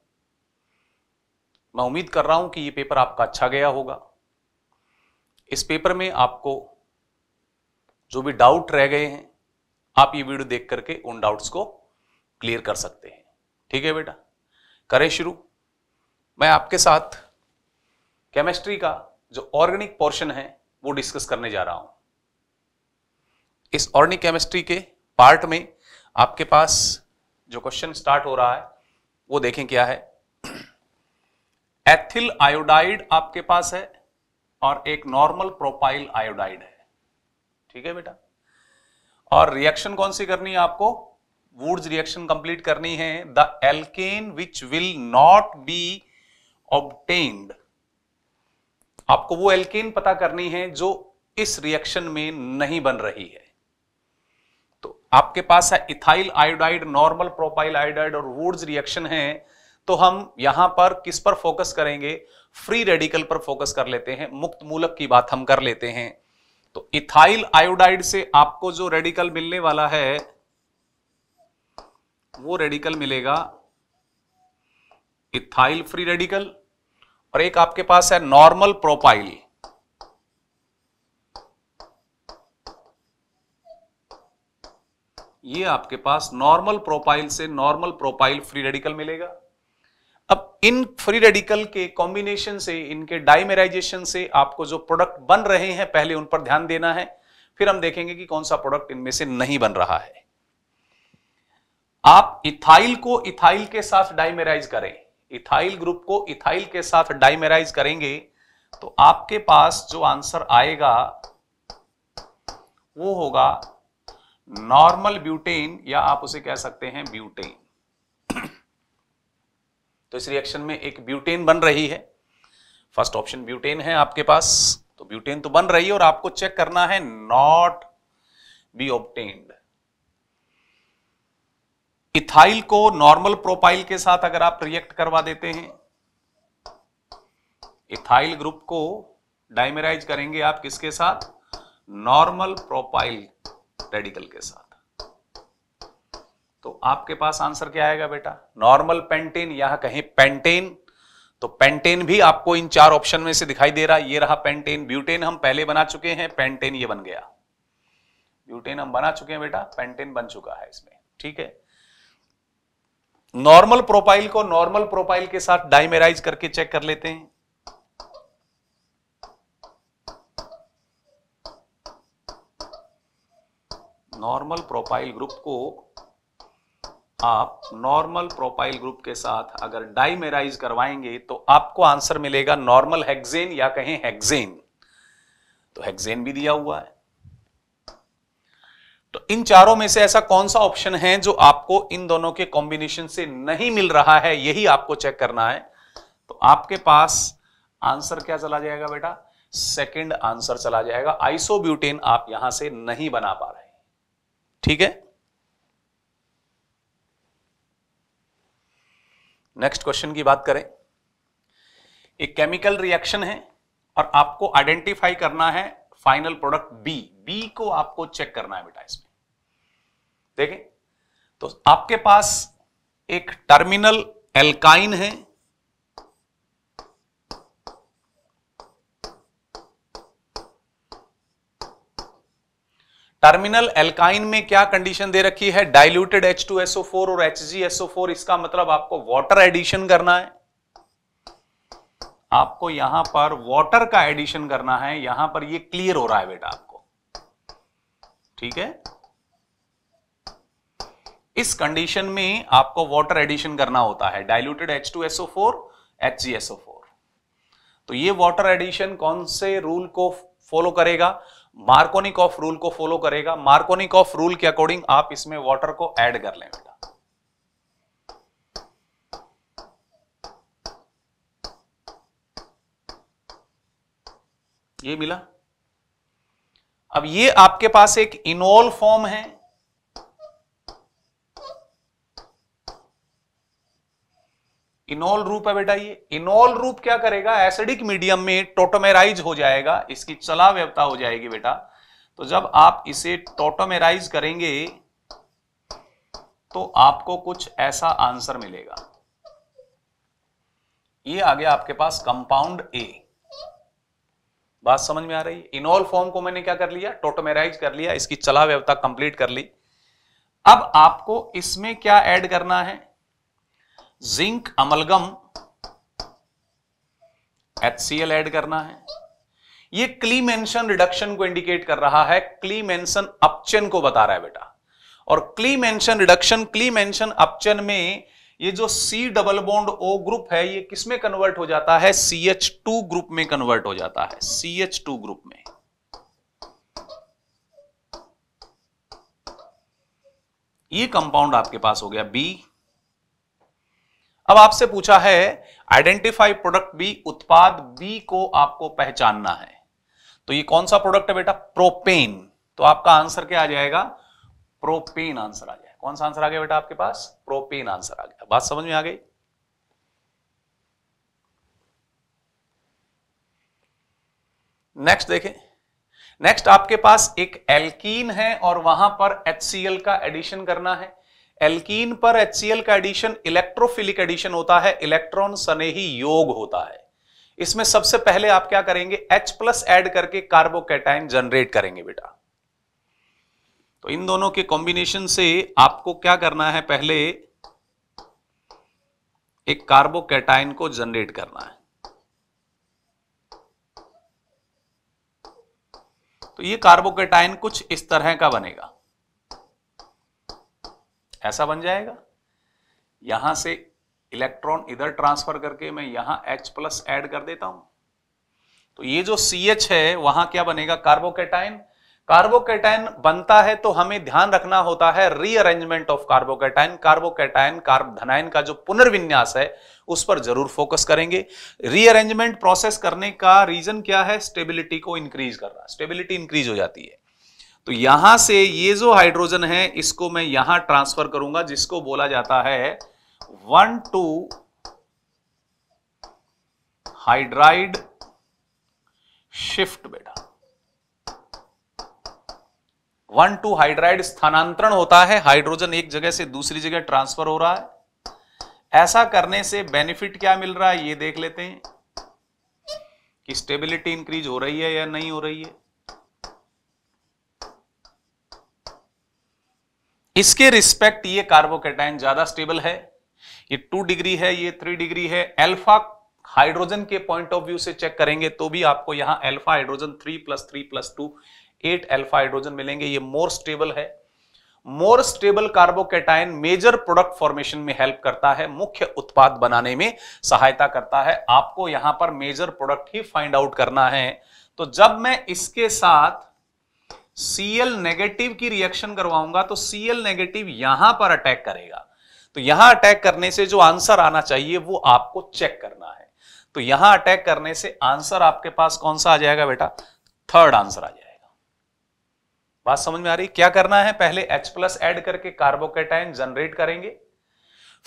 मैं उम्मीद कर रहा हूं कि ये पेपर आपका अच्छा गया होगा इस पेपर में आपको जो भी डाउट रह गए हैं आप ये वीडियो देख करके उन डाउट्स को क्लियर कर सकते हैं ठीक है बेटा करें शुरू मैं आपके साथ केमिस्ट्री का जो ऑर्गेनिक पोर्शन है वो डिस्कस करने जा रहा हूं इस ऑर्गेनिक केमिस्ट्री के पार्ट में आपके पास जो क्वेश्चन स्टार्ट हो रहा है वो देखें क्या है एथिल आयोडाइड आपके पास है और एक नॉर्मल प्रोपाइल आयोडाइड है ठीक है बेटा और रिएक्शन कौन सी करनी है आपको वुड्स रिएक्शन कंप्लीट करनी है the alkane which will not be obtained आपको वो एल्केन पता करनी है जो इस रिएक्शन में नहीं बन रही है तो आपके पास है ethyl iodide normal propyl iodide और वुड्स रिएक्शन है तो हम यहां पर किस पर फोकस करेंगे फ्री रेडिकल पर फोकस कर लेते हैं मुक्त मूलक की बात हम कर लेते हैं तो इथाइल आयोडाइड से आपको जो रेडिकल मिलने वाला है वो रेडिकल मिलेगा इथाइल फ्री रेडिकल और एक आपके पास है नॉर्मल प्रोपाइल ये आपके पास नॉर्मल प्रोपाइल से नॉर्मल प्रोपाइल फ्री रेडिकल मिलेगा अब इन फ्री रेडिकल के कॉम्बिनेशन से इनके डाइमेराइजेशन से आपको जो प्रोडक्ट बन रहे हैं पहले उन पर ध्यान देना है फिर हम देखेंगे कि कौन सा प्रोडक्ट इनमें से नहीं बन रहा है आप इथाइल को इथाइल के साथ डाइमेराइज करें इथाइल ग्रुप को इथाइल के साथ डाइमेराइज करेंगे तो आपके पास जो आंसर आएगा वो होगा नॉर्मल ब्यूटेन या आप उसे कह सकते हैं ब्यूटेन तो इस रिएक्शन में एक ब्यूटेन बन रही है फर्स्ट ऑप्शन ब्यूटेन है आपके पास तो ब्यूटेन तो बन रही है और आपको चेक करना है नॉट बी ऑप्टेन्ड इथाइल को नॉर्मल प्रोपाइल के साथ अगर आप रिएक्ट करवा देते हैं इथाइल ग्रुप को डाइमेराइज करेंगे आप किसके साथ नॉर्मल प्रोपाइल रेडिकल के साथ आपके पास आंसर क्या आएगा बेटा नॉर्मल पेंटेन या कहीं पेंटेन तो पेंटेन भी आपको इन चार ऑप्शन में से दिखाई दे रहा है ये रहा पेंटेन ब्यूटेन हम पहले बना चुके हैं पेंटेन ये बन गया ब्यूटेन हम बना चुके हैं बेटा पेंटेन बन चुका है इसमें ठीक है नॉर्मल प्रोपाइल को नॉर्मल प्रोपाइल के साथ डाइमेराइज करके चेक कर लेते हैं नॉर्मल प्रोपाइल ग्रुप को आप नॉर्मल प्रोपाइल ग्रुप के साथ अगर डाइमेराइज करवाएंगे तो आपको आंसर मिलेगा नॉर्मल हेक्सेन या कहें हेक्सेन तो हेक्सेन भी दिया हुआ है तो इन चारों में से ऐसा कौन सा ऑप्शन है जो आपको इन दोनों के कॉम्बिनेशन से नहीं मिल रहा है यही आपको चेक करना है तो आपके पास आंसर क्या चला जाएगा बेटा सेकेंड आंसर चला जाएगा आइसोब्यूटेन आप यहां से नहीं बना पा रहे ठीक है नेक्स्ट क्वेश्चन की बात करें एक केमिकल रिएक्शन है और आपको आइडेंटिफाई करना है फाइनल प्रोडक्ट बी बी को आपको चेक करना है बेटा इसमें देखें तो आपके पास एक टर्मिनल एल्काइन है टर्मिनल एल्काइन में क्या कंडीशन दे रखी है डाइल्यूटेड H2SO4 और HgSO4 इसका मतलब आपको वाटर एडिशन करना है आपको यहां पर वाटर का एडिशन करना है यहां पर ये क्लियर हो रहा है बेटा आपको ठीक है इस कंडीशन में आपको वाटर एडिशन करना होता है डाइल्यूटेड H2SO4 HgSO4 तो ये वाटर एडिशन कौन से रूल को फॉलो करेगा मार्कोनिक ऑफ रूल को फॉलो करेगा मार्कोनिक ऑफ रूल के अकॉर्डिंग आप इसमें वाटर को ऐड कर लें ये मिला अब ये आपके पास एक इनोल फॉर्म है इनोल रूप है बेटा ये इनोल रूप क्या करेगा एसिडिक मीडियम में टोटोमेराइज हो जाएगा इसकी चलाव्यवता हो जाएगी बेटा तो जब आप इसे टोटोमेराइज करेंगे तो आपको कुछ ऐसा आंसर मिलेगा ये आ गया आपके पास कंपाउंड ए बात समझ में आ रही है इनोल फॉर्म को मैंने क्या कर लिया टोटोमेराइज कर लिया इसकी चला व्यवता कंप्लीट कर ली अब आपको इसमें क्या ऐड करना है जिंक अमलगम HCl ऐड करना है ये क्लीमेंशन रिडक्शन को इंडिकेट कर रहा है क्लीमेंशन अपचन को बता रहा है बेटा और क्लीमेंशन रिडक्शन क्लीमेंशन अपचन में ये जो C double bond O group है ये किसमें कन्वर्ट हो जाता है CH2 ग्रुप में कन्वर्ट हो जाता है CH2 ग्रुप में ये कंपाउंड आपके पास हो गया बी अब आपसे पूछा है आइडेंटिफाई प्रोडक्ट बी उत्पाद बी को आपको पहचानना है तो ये कौन सा प्रोडक्ट है बेटा प्रोपेन तो आपका आंसर क्या आ जाएगा प्रोपेन आंसर आ जाएगा कौन सा आंसर आ गया बेटा आपके पास प्रोपेन आंसर आ गया बात समझ में आ गई नेक्स्ट देखें नेक्स्ट आपके पास एक एल्कीन है और वहां पर एच का एडिशन करना है एल्कीन पर HCl का एडिशन इलेक्ट्रोफिलिक एडिशन होता है इलेक्ट्रॉन सनेही योग होता है इसमें सबसे पहले आप क्या करेंगे एच प्लस एड करके कार्बोकेटाइन जनरेट करेंगे बेटा तो इन दोनों के कॉम्बिनेशन से आपको क्या करना है पहले एक कार्बोकेटाइन को जनरेट करना है तो ये कार्बोकेटाइन कुछ इस तरह का बनेगा ऐसा बन जाएगा यहां से इलेक्ट्रॉन इधर ट्रांसफर करके मैं यहां एच प्लस एड कर देता हूं तो ये जो सी एच है वहां क्या बनेगा कार्बोकेटाइन कार्बोकेटाइन बनता है तो हमें ध्यान रखना होता है रीअरेंजमेंट ऑफ कार्बोकेटाइन कार्बोकेटाइन कार्बधनाइन धनाइन का जो पुनर्विन्यास है उस पर जरूर फोकस करेंगे रीअरेंजमेंट प्रोसेस करने का रीजन क्या है स्टेबिलिटी को इंक्रीज करना स्टेबिलिटी इंक्रीज हो जाती है तो यहां से ये जो हाइड्रोजन है इसको मैं यहां ट्रांसफर करूंगा जिसको बोला जाता है वन टू हाइड्राइड शिफ्ट बेटा वन टू हाइड्राइड स्थानांतरण होता है हाइड्रोजन एक जगह से दूसरी जगह ट्रांसफर हो रहा है ऐसा करने से बेनिफिट क्या मिल रहा है ये देख लेते हैं कि स्टेबिलिटी इंक्रीज हो रही है या नहीं हो रही है इसके रिस्पेक्ट ये कार्बोकेटाइन ज्यादा स्टेबल है ये टू डिग्री है ये थ्री डिग्री है एल्फा हाइड्रोजन के पॉइंट ऑफ व्यू से चेक करेंगे तो भी आपको यहां alpha hydrogen three plus three plus two eight alpha hydrogen मिलेंगे ये मोर स्टेबल है more stable carbocation major product formation में हेल्प करता है मुख्य उत्पाद बनाने में सहायता करता है आपको यहां पर मेजर प्रोडक्ट ही फाइंड आउट करना है तो जब मैं इसके साथ सीएल नेगेटिव की रिएक्शन करवाऊंगा तो सीएल नेगेटिव यहां पर अटैक करेगा तो यहां अटैक करने से जो आंसर आना चाहिए वो आपको चेक करना है तो यहां अटैक करने से आंसर आपके पास कौन सा आ जाएगा बेटा थर्ड आंसर आ जाएगा बात समझ में आ रही क्या करना है पहले H प्लस एड करके कार्बोकेटाइन जनरेट करेंगे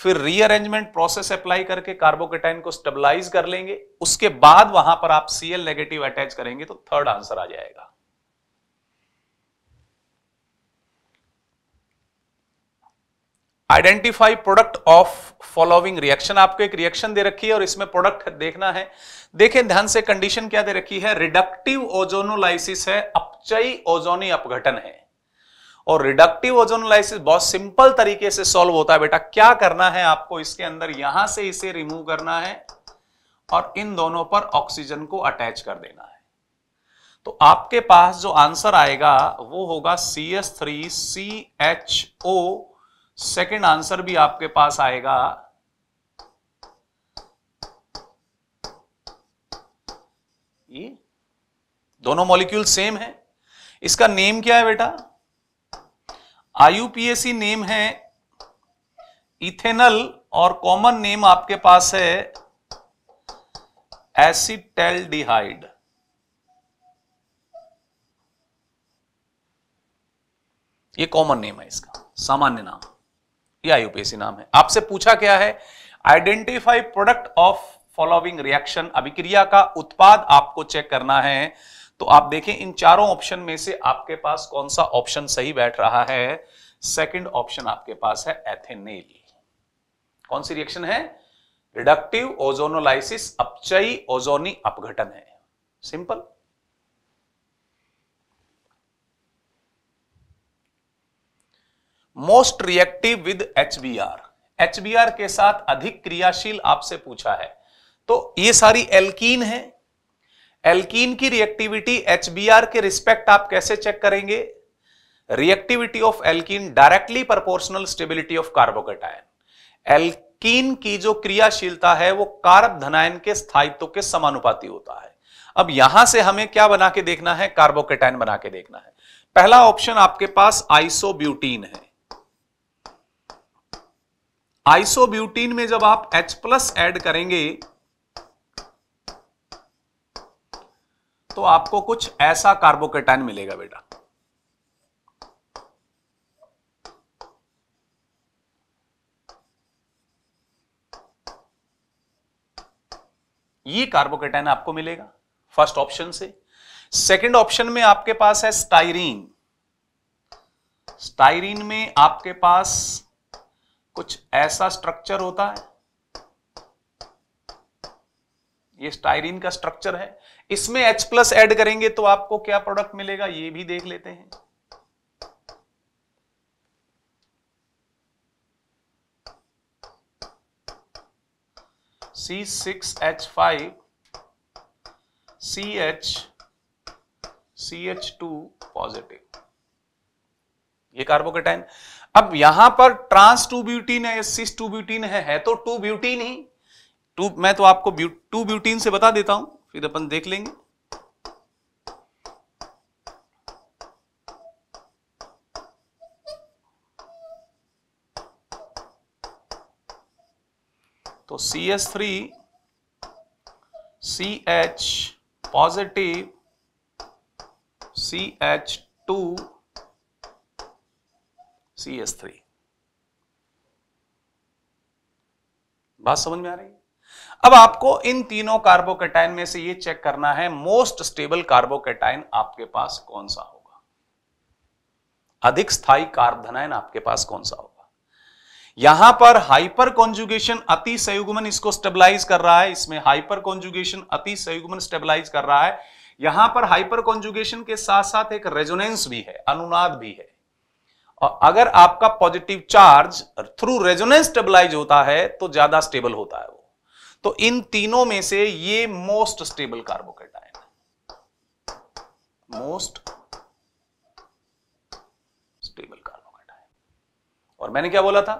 फिर रीअरेंजमेंट प्रोसेस अप्लाई करके कार्बोकेटाइन को स्टेबलाइज कर लेंगे उसके बाद वहां पर आप सीएल नेगेटिव अटैच करेंगे तो थर्ड आंसर आ जाएगा identify product of following reaction आपको एक रिएक्शन दे रखी है और इसमें प्रोडक्ट देखना है देखें ध्यान से कंडीशन क्या दे रखी है रिडक्टिव ओजोनोलाइसिस है अपचयी ओजोनी अपघटन है और रिडक्टिव ओजोनोलाइसिस बहुत सिंपल तरीके से सॉल्व होता है बेटा क्या करना है आपको इसके अंदर यहां से इसे रिमूव करना है और इन दोनों पर ऑक्सीजन को अटैच कर देना है तो आपके पास जो आंसर आएगा वो होगा C S three C H O second answer भी आपके पास आएगा ये e? दोनों मॉलिक्यूल सेम है इसका नेम क्या है बेटा आईयूपीएसी नेम है इथेनल और कॉमन नेम आपके पास है एसिटेल्डिहाइड ये कॉमन नेम है इसका सामान्य नाम या यूपीएससी नाम है आपसे पूछा क्या है identify product of following reaction अभिक्रिया का उत्पाद आपको चेक करना है तो आप देखें इन चारों ऑप्शन में से आपके पास कौन सा ऑप्शन सही बैठ रहा है सेकंड ऑप्शन आपके पास है एथेनेल कौन सी रिएक्शन है रिडक्टिव ओजोनोलाइसिस अपचयी ओजोनी अपघटन है simple most reactive with H B R H B R के साथ अधिक क्रियाशील आपसे पूछा है तो ये सारी एल्कीन है एल्कीन की रिएक्टिविटी एच बी आर के रिस्पेक्ट आप कैसे चेक करेंगे reactivity of alkene directly proportional stability of carbocation alkene की जो क्रियाशीलता है वो कार्ब धनायन के स्थायित्व के समानुपाती होता है अब यहां से हमें क्या बना के देखना है कार्बोकेटाइन बना के देखना है पहला ऑप्शन आपके पास आइसोब्यूटीन है आइसोब्यूटीन में जब आप एच प्लस एड करेंगे तो आपको कुछ ऐसा कार्बोकेटाइन मिलेगा बेटा ये कार्बोकेटाइन आपको मिलेगा फर्स्ट ऑप्शन से सेकंड ऑप्शन में आपके पास है स्टाइरीन स्टाइरीन में आपके पास कुछ ऐसा स्ट्रक्चर होता है ये स्टाइरिन का स्ट्रक्चर है इसमें H प्लस एड करेंगे तो आपको क्या प्रोडक्ट मिलेगा ये भी देख लेते हैं C six H five C H C H two positive ये कार्बोकेटाइन अब यहां पर ट्रांस टू ब्यूटीन है सिस टू ब्यूटीन है, है तो टू ब्यूटीन ही टू मैं तो आपको ब्यू, टू ब्यूटीन से बता देता हूं फिर अपन देख लेंगे तो C S three C H positive C H two three बात समझ में आ रही है अब आपको इन तीनों कार्बोकेटाइन में से ये चेक करना है मोस्ट स्टेबल कार्बोकेटाइन आपके पास कौन सा होगा अधिक स्थायी कार्बधनाइन आपके पास कौन सा होगा यहां पर हाइपर कॉन्जुगेशन अति संयुगमन इसको स्टेबलाइज कर रहा है इसमें हाइपर कॉन्जुगेशन अति संयुग्मन स्टेबलाइज कर रहा है यहां पर हाइपर कॉन्जुगेशन के साथ साथ एक रेजोनेंस भी है अनुनाद भी है और अगर आपका positive charge through resonance stabilize होता है तो ज्यादा स्टेबल होता है वो तो इन तीनों में से ये most stable carbocation most stable carbocation और मैंने क्या बोला था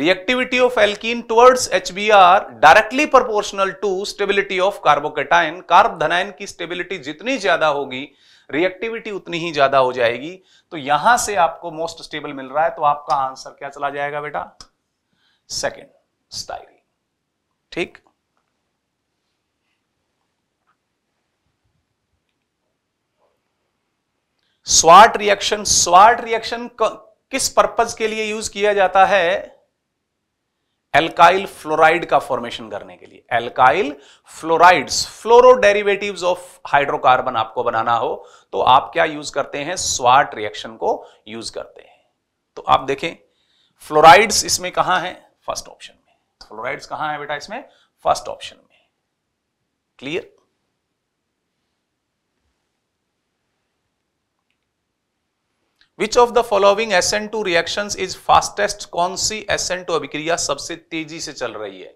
reactivity of alkene towards HBR directly proportional to stability of carbocation कार्बधनाइन की स्टेबिलिटी जितनी ज्यादा होगी रिएक्टिविटी उतनी ही ज्यादा हो जाएगी तो यहां से आपको मोस्ट स्टेबल मिल रहा है तो आपका आंसर क्या चला जाएगा बेटा सेकेंड स्टाइरिन ठीक स्वाट रिएक्शन स्वाट रिएक्शन किस पर्पज के लिए यूज किया जाता है एल्काइल फ्लोराइड का फॉर्मेशन करने के लिए alkyl fluorides fluoro derivatives of hydrocarbon आपको बनाना हो तो आप क्या यूज करते हैं स्वाट रिएक्शन को यूज करते हैं तो आप देखें फ्लोराइड्स इसमें कहां है फर्स्ट ऑप्शन में फ्लोराइड्स कहां है बेटा इसमें फर्स्ट ऑप्शन में clear which of the following SN two reaction is fastest कौन सी एसएन टू अभिक्रिया सबसे तेजी से चल रही है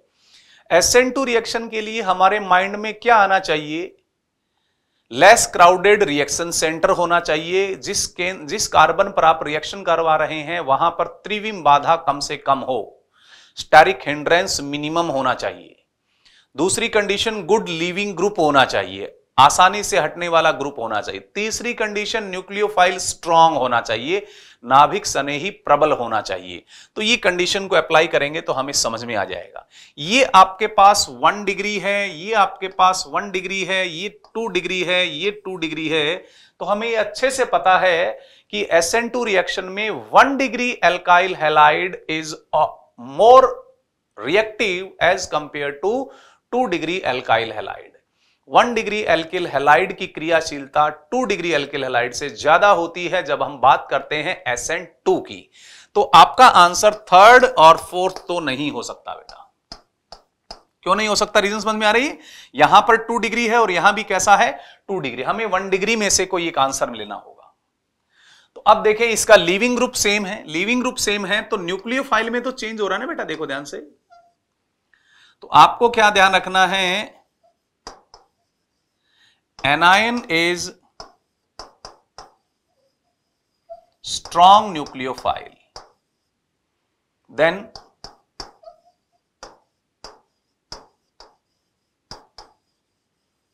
एसएन टू रिएक्शन के लिए हमारे माइंड में क्या आना चाहिए लेस क्राउडेड रिएक्शन सेंटर होना चाहिए जिस के, जिस कार्बन पर आप रिएक्शन करवा रहे हैं वहां पर त्रिविम बाधा कम से कम हो स्टेरिक हिंड्रेंस मिनिमम होना चाहिए दूसरी कंडीशन गुड लिविंग ग्रुप होना चाहिए आसानी से हटने वाला ग्रुप होना चाहिए तीसरी कंडीशन न्यूक्लियोफाइल स्ट्रांग होना चाहिए नाभिक सने ही प्रबल होना चाहिए तो ये कंडीशन को अप्लाई करेंगे तो हमें समझ में आ जाएगा ये आपके पास वन डिग्री है ये आपके पास वन डिग्री है ये टू डिग्री है ये टू डिग्री है तो हमें ये अच्छे से पता है कि एस एन टू रिएक्शन में one degree alkyl halide is more reactive as compare to two degree alkyl halide one degree alkyl halide की क्रियाशीलता टू डिग्री एल्किल हेलाइड से ज्यादा होती है जब हम बात करते हैं एसेंट टू की तो आपका आंसर थर्ड और फोर्थ तो नहीं हो सकता बेटा क्यों नहीं हो सकता रीजन समझ में आ रही है यहां पर टू डिग्री है और यहां भी कैसा है टू डिग्री हमें वन डिग्री में से कोई एक आंसर लेना होगा तो अब देखें इसका लिविंग ग्रुप सेम है लिविंग ग्रुप सेम है तो न्यूक्लियो में तो चेंज हो रहा है ना बेटा देखो ध्यान से तो आपको क्या ध्यान रखना है Anion is strong nucleophile. Then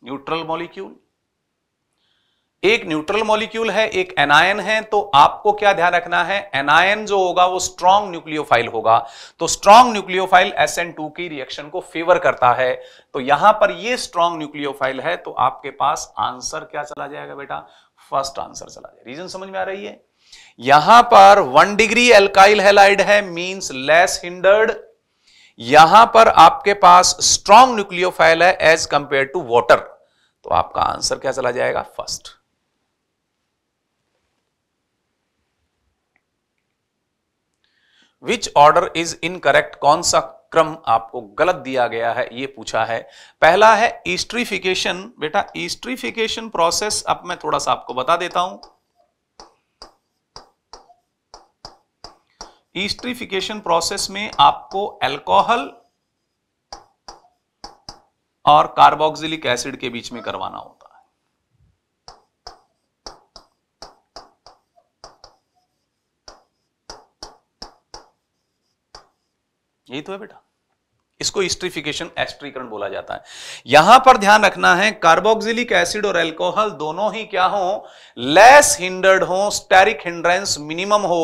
neutral molecule एक न्यूट्रल मॉलिक्यूल है एक एनायन है तो आपको क्या ध्यान रखना है एनायन जो होगा वो स्ट्रॉन्ग न्यूक्लियोफाइल होगा तो स्ट्रॉन्ग न्यूक्लियोफाइल SN2 की रिएक्शन को फेवर करता है तो यहां पर ये स्ट्रॉन्ग न्यूक्लियोफाइल है तो आपके पास आंसर क्या चला जाएगा बेटा फर्स्ट आंसर चला जाएगा रीजन समझ में आ रही है यहां पर वन डिग्री एल्काइल हेलाइड है मीन्स लेस हिंडर्ड यहां पर आपके पास स्ट्रॉन्ग न्यूक्लियोफाइल है एज कंपेयर टू वॉटर तो आपका आंसर क्या चला जाएगा first which order is incorrect कौन सा क्रम आपको गलत दिया गया है ये पूछा है पहला है ईस्ट्रीफिकेशन बेटा ईस्ट्रीफिकेशन प्रोसेस अब मैं थोड़ा सा आपको बता देता हूं ईस्ट्रीफिकेशन प्रोसेस में आपको एल्कोहल और कार्बोक्सिलिक एसिड के बीच में करवाना होता यही तो है बेटा इसको स्ट्रीफिकेशन एस्ट्रीकरण बोला जाता है यहां पर ध्यान रखना है कार्बोक्सिलिक एसिड और एल्कोहल दोनों ही क्या हो लेस हिंडर्ड हो स्टेरिक हिंड्रेंस मिनिमम हो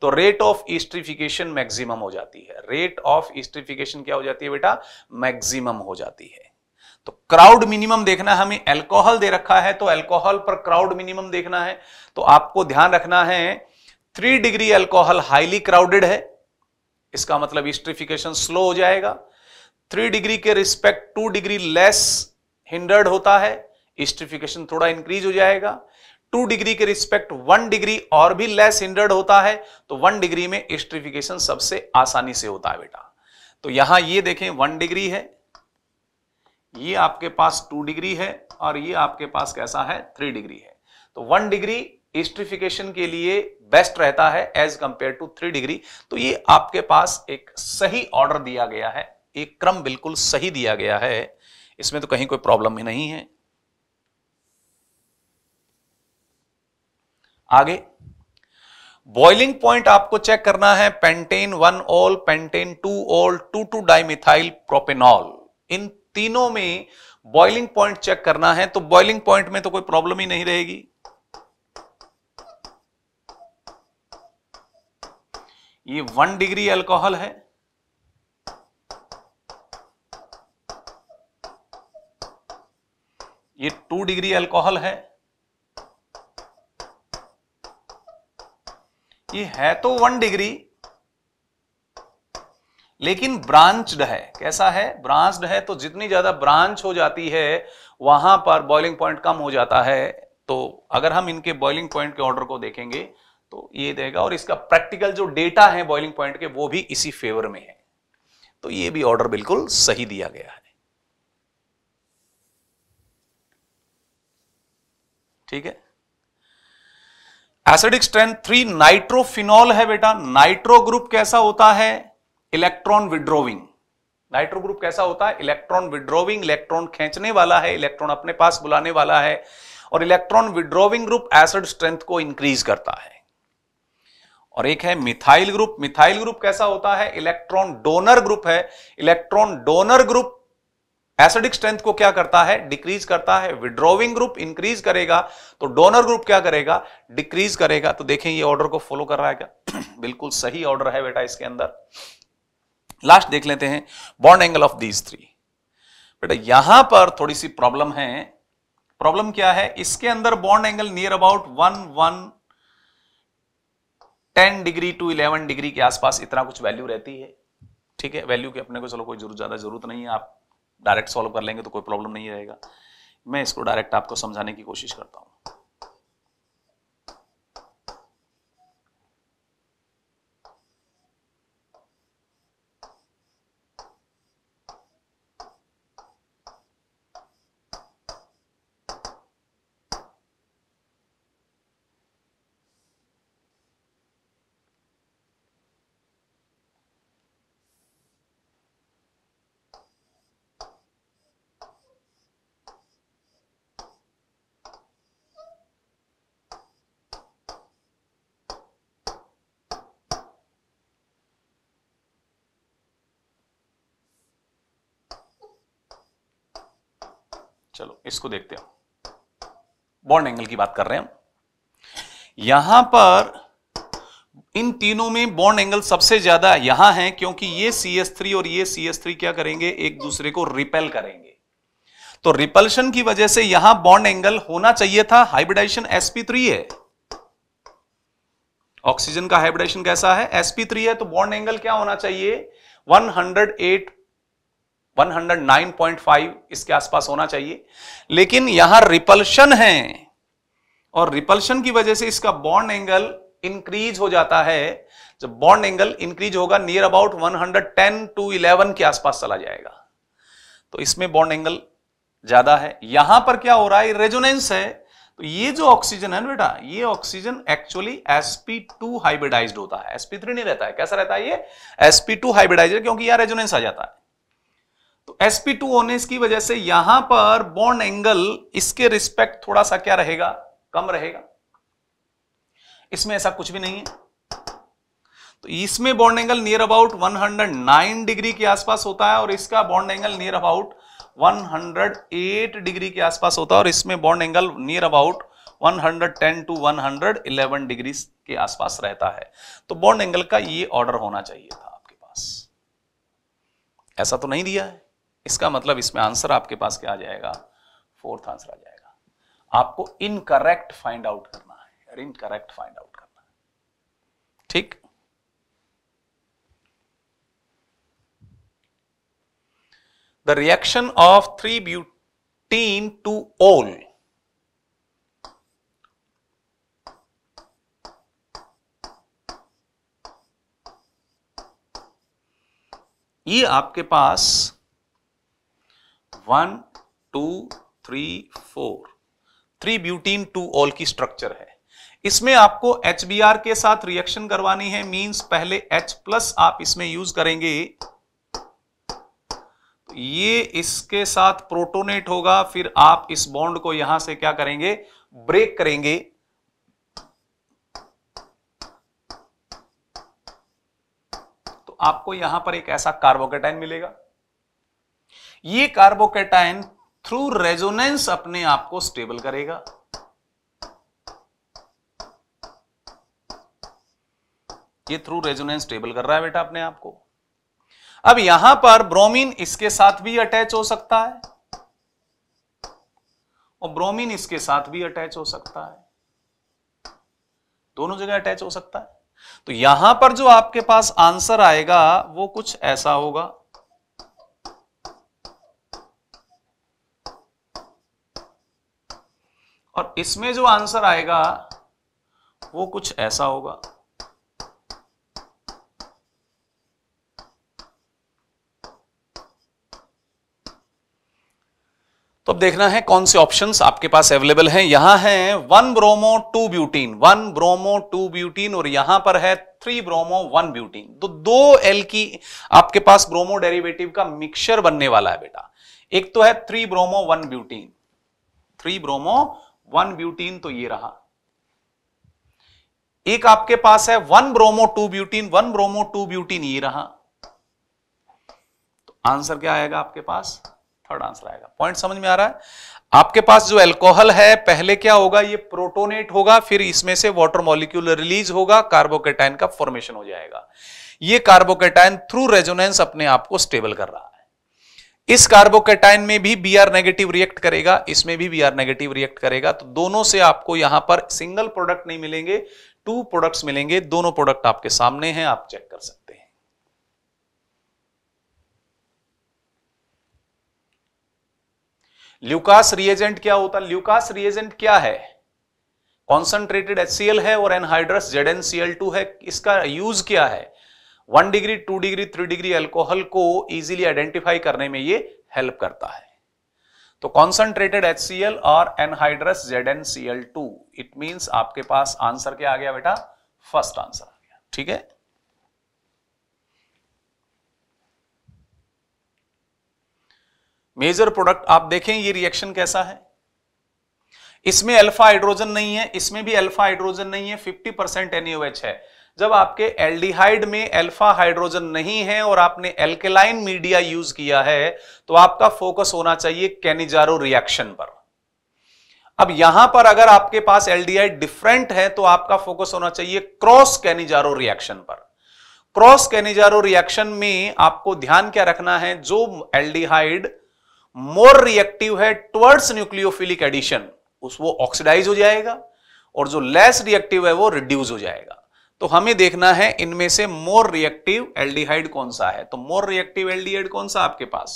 तो रेट ऑफ स्ट्रीफिकेशन मैक्सिमम हो जाती है रेट ऑफ स्ट्रीफिकेशन क्या हो जाती है बेटा मैक्सिमम हो जाती है तो क्राउड मिनिमम देखना हमें एल्कोहल दे रखा है तो एल्कोहल पर क्राउड मिनिमम देखना है तो आपको ध्यान रखना है three degree alcohol highly crowded है इसका मतलब स्ट्रीफिकेशन स्लो हो जाएगा थ्री डिग्री के respect two degree less hindered होता है स्ट्रीफिकेशन थोड़ा इंक्रीज हो जाएगा टू डिग्री के रिस्पेक्ट वन डिग्री और भी लेस हिंडर्ड होता है तो वन डिग्री में स्ट्रीफिकेशन सबसे आसानी से होता है बेटा तो यहां ये देखें वन डिग्री है ये आपके पास टू डिग्री है और ये आपके पास कैसा है थ्री डिग्री है तो वन डिग्री ईस्ट्रिफिकेशन के लिए बेस्ट रहता है as compare to three degree तो ये आपके पास एक सही ऑर्डर दिया गया है एक क्रम बिल्कुल सही दिया गया है इसमें तो कहीं कोई प्रॉब्लम ही नहीं है आगे बॉइलिंग पॉइंट आपको चेक करना है pentan one ol pentan two ol two two dimethyl propanol इन तीनों में बॉइलिंग पॉइंट चेक करना है तो बॉइलिंग पॉइंट में तो कोई प्रॉब्लम ही नहीं रहेगी ये वन डिग्री अल्कोहल है ये टू डिग्री अल्कोहल है ये है तो वन डिग्री लेकिन ब्रांच्ड है कैसा है ब्रांच्ड है तो जितनी ज्यादा ब्रांच हो जाती है वहां पर बॉइलिंग पॉइंट कम हो जाता है तो अगर हम इनके बॉइलिंग पॉइंट के ऑर्डर को देखेंगे तो ये देगा और इसका प्रैक्टिकल जो डेटा है बॉइलिंग पॉइंट के वो भी इसी फेवर में है तो ये भी ऑर्डर बिल्कुल सही दिया गया है ठीक है एसिडिक स्ट्रेंथ थ्री नाइट्रोफिनॉल है बेटा नाइट्रो ग्रुप कैसा होता है इलेक्ट्रॉन विड्रोविंग नाइट्रो ग्रुप कैसा होता है इलेक्ट्रॉन विड्रोविंग इलेक्ट्रॉन खींचने वाला है इलेक्ट्रॉन अपने पास बुलाने वाला है और electron withdrawing group acid strength को इंक्रीज करता है और एक है मिथाइल ग्रुप मिथाइल ग्रुप कैसा होता है इलेक्ट्रॉन डोनर ग्रुप है electron donor group acidic strength को क्या करता है डिक्रीज करता है विड्रोविंग ग्रुप इंक्रीज करेगा तो डोनर ग्रुप क्या करेगा डिक्रीज करेगा तो देखें ये ऑर्डर को फॉलो कर रहा है क्या बिल्कुल सही ऑर्डर है बेटा इसके अंदर लास्ट देख लेते हैं bond angle of these three बेटा यहां पर थोड़ी सी प्रॉब्लम है प्रॉब्लम क्या है इसके अंदर bond angle near about one one 10 degree to 11 degree के आसपास इतना कुछ वैल्यू रहती है ठीक है वैल्यू की अपने को चलो कोई जरूरत ज़्यादा जरूरत नहीं है आप डायरेक्ट सॉल्व कर लेंगे तो कोई प्रॉब्लम नहीं रहेगा मैं इसको डायरेक्ट आपको समझाने की कोशिश करता हूँ इसको देखते हो बॉन्ड एंगल की बात कर रहे हैं हम यहां पर इन तीनों में बॉन्ड एंगल सबसे ज्यादा यहां है क्योंकि ये सी और ये सी क्या करेंगे एक दूसरे को रिपेल करेंगे तो रिपल्शन की वजह से यहां बॉन्ड एंगल होना चाहिए था हाइब्रिडाइजेशन sp3 है ऑक्सीजन का हाइब्रिडाइजेशन कैसा है sp3 है तो बॉन्ड एंगल क्या होना चाहिए 108 109.5 इसके आसपास होना चाहिए लेकिन यहां रिपल्शन है और रिपल्शन की वजह से इसका बॉन्ड एंगल इंक्रीज हो जाता है जब बॉन्ड एंगल इंक्रीज होगा नियर अबाउट 110 टू 11 के आसपास चला जाएगा तो इसमें बॉन्ड एंगल ज्यादा है यहां पर क्या हो रहा है रेजोनेंस है तो ये जो ऑक्सीजन है ना बेटा ये ऑक्सीजन एक्चुअली sp2 हाइब्रिडाइज्ड होता है sp3 नहीं रहता है कैसा रहता है ये sp2 हाइब्रिडाइज्ड क्योंकि यहां रेजोनेंस आ जाता है तो sp2 होने की वजह से यहां पर बॉन्ड एंगल इसके रिस्पेक्ट थोड़ा सा क्या रहेगा कम रहेगा इसमें ऐसा कुछ भी नहीं है तो इसमें bond angle near about 109 degree के आसपास होता है और इसका bond angle near about 108 degree के आसपास होता है और इसमें bond angle near about 110 to 111 degree के आसपास रहता है तो बॉन्ड एंगल का ये ऑर्डर होना चाहिए था आपके पास ऐसा तो नहीं दिया है इसका मतलब इसमें आंसर आपके पास क्या आ जाएगा फोर्थ आंसर आ जाएगा आपको इनकरेक्ट फाइंड आउट करना है और इनकरेक्ट फाइंड आउट करना है ठीक the reaction of three butene two ol ये आपके पास one two three four three butene two ol की स्ट्रक्चर है इसमें आपको एच के साथ रिएक्शन करवानी है मींस पहले H प्लस आप इसमें यूज करेंगे ये इसके साथ प्रोटोनेट होगा फिर आप इस बॉन्ड को यहां से क्या करेंगे ब्रेक करेंगे तो आपको यहां पर एक ऐसा कार्बोकेटाइन मिलेगा ये कार्बोकेटाइन थ्रू रेजोनेंस अपने आप को स्टेबल करेगा ये थ्रू रेजोनेंस स्टेबल कर रहा है बेटा अपने आप को अब यहां पर ब्रोमीन इसके साथ भी अटैच हो सकता है और ब्रोमीन इसके साथ भी अटैच हो सकता है दोनों जगह अटैच हो सकता है तो यहां पर जो आपके पास आंसर आएगा वो कुछ ऐसा होगा और इसमें जो आंसर आएगा वो कुछ ऐसा होगा तो अब देखना है कौन से ऑप्शंस आपके पास अवेलेबल हैं यहां है one bromo two butene one bromo two butene और यहां पर है थ्री ब्रोमो वन ब्यूटीन तो दो एल की आपके पास ब्रोमो डेरिवेटिव का मिक्सचर बनने वाला है बेटा एक तो है three bromo one butene three bromo one butene तो ये रहा एक आपके पास है one bromo two butene one bromo two butene ये रहा तो आंसर क्या आएगा आपके पास थर्ड आंसर आएगा पॉइंट समझ में आ रहा है आपके पास जो एल्कोहल है पहले क्या होगा ये प्रोटोनेट होगा फिर इसमें से वाटर मॉलिक्यूल रिलीज होगा कार्बोकेटाइन का फॉर्मेशन हो जाएगा ये कार्बोकेटाइन थ्रू रेजोनेंस अपने आप को स्टेबल कर रहा है इस कार्बोकेटाइन में भी बी आर नेगेटिव रिएक्ट करेगा इसमें भी बी आर नेगेटिव रिएक्ट करेगा तो दोनों से आपको यहां पर सिंगल प्रोडक्ट नहीं मिलेंगे टू प्रोडक्ट्स मिलेंगे दोनों प्रोडक्ट आपके सामने हैं आप चेक कर सकते हैं ल्यूकास रिएजेंट क्या होता है ल्यूकास रिएजेंट क्या है कॉन्सेंट्रेटेड एचसीएल है और एनहाइड्रस जेड है इसका यूज क्या है one degree two degree three degree alcohol को इजीली आइडेंटिफाई करने में ये हेल्प करता है तो कॉन्सेंट्रेटेड एच सी एल और anhydrous Z N C L two it mean आपके पास आंसर क्या आ गया बेटा फर्स्ट आंसर आ गया ठीक है मेजर प्रोडक्ट आप देखें ये रिएक्शन कैसा है इसमें अल्फा हाइड्रोजन नहीं है इसमें भी अल्फा हाइड्रोजन नहीं है 50 परसेंट एनएच है जब आपके एल्डिहाइड में अल्फा हाइड्रोजन नहीं है और आपने एल्केलाइन मीडिया यूज किया है तो आपका फोकस होना चाहिए कैनिजारो रिएक्शन पर अब यहां पर अगर आपके पास एल्डिहाइड डिफरेंट है तो आपका फोकस होना चाहिए क्रॉस कैनिजारो रिएक्शन पर क्रॉस कैनिजारो रिएक्शन में आपको ध्यान क्या रखना है जो एल्डिहाइड मोर रिएक्टिव है टुवर्ड्स न्यूक्लियोफिलिक एडिशन उस वो ऑक्सीडाइज हो जाएगा और जो लेस रिएक्टिव है वो रिड्यूस हो जाएगा तो हमें देखना है इनमें से मोर रिएक्टिव एल्डिहाइड कौन सा है तो मोर रिएक्टिव एल्डिहाइड कौन सा आपके पास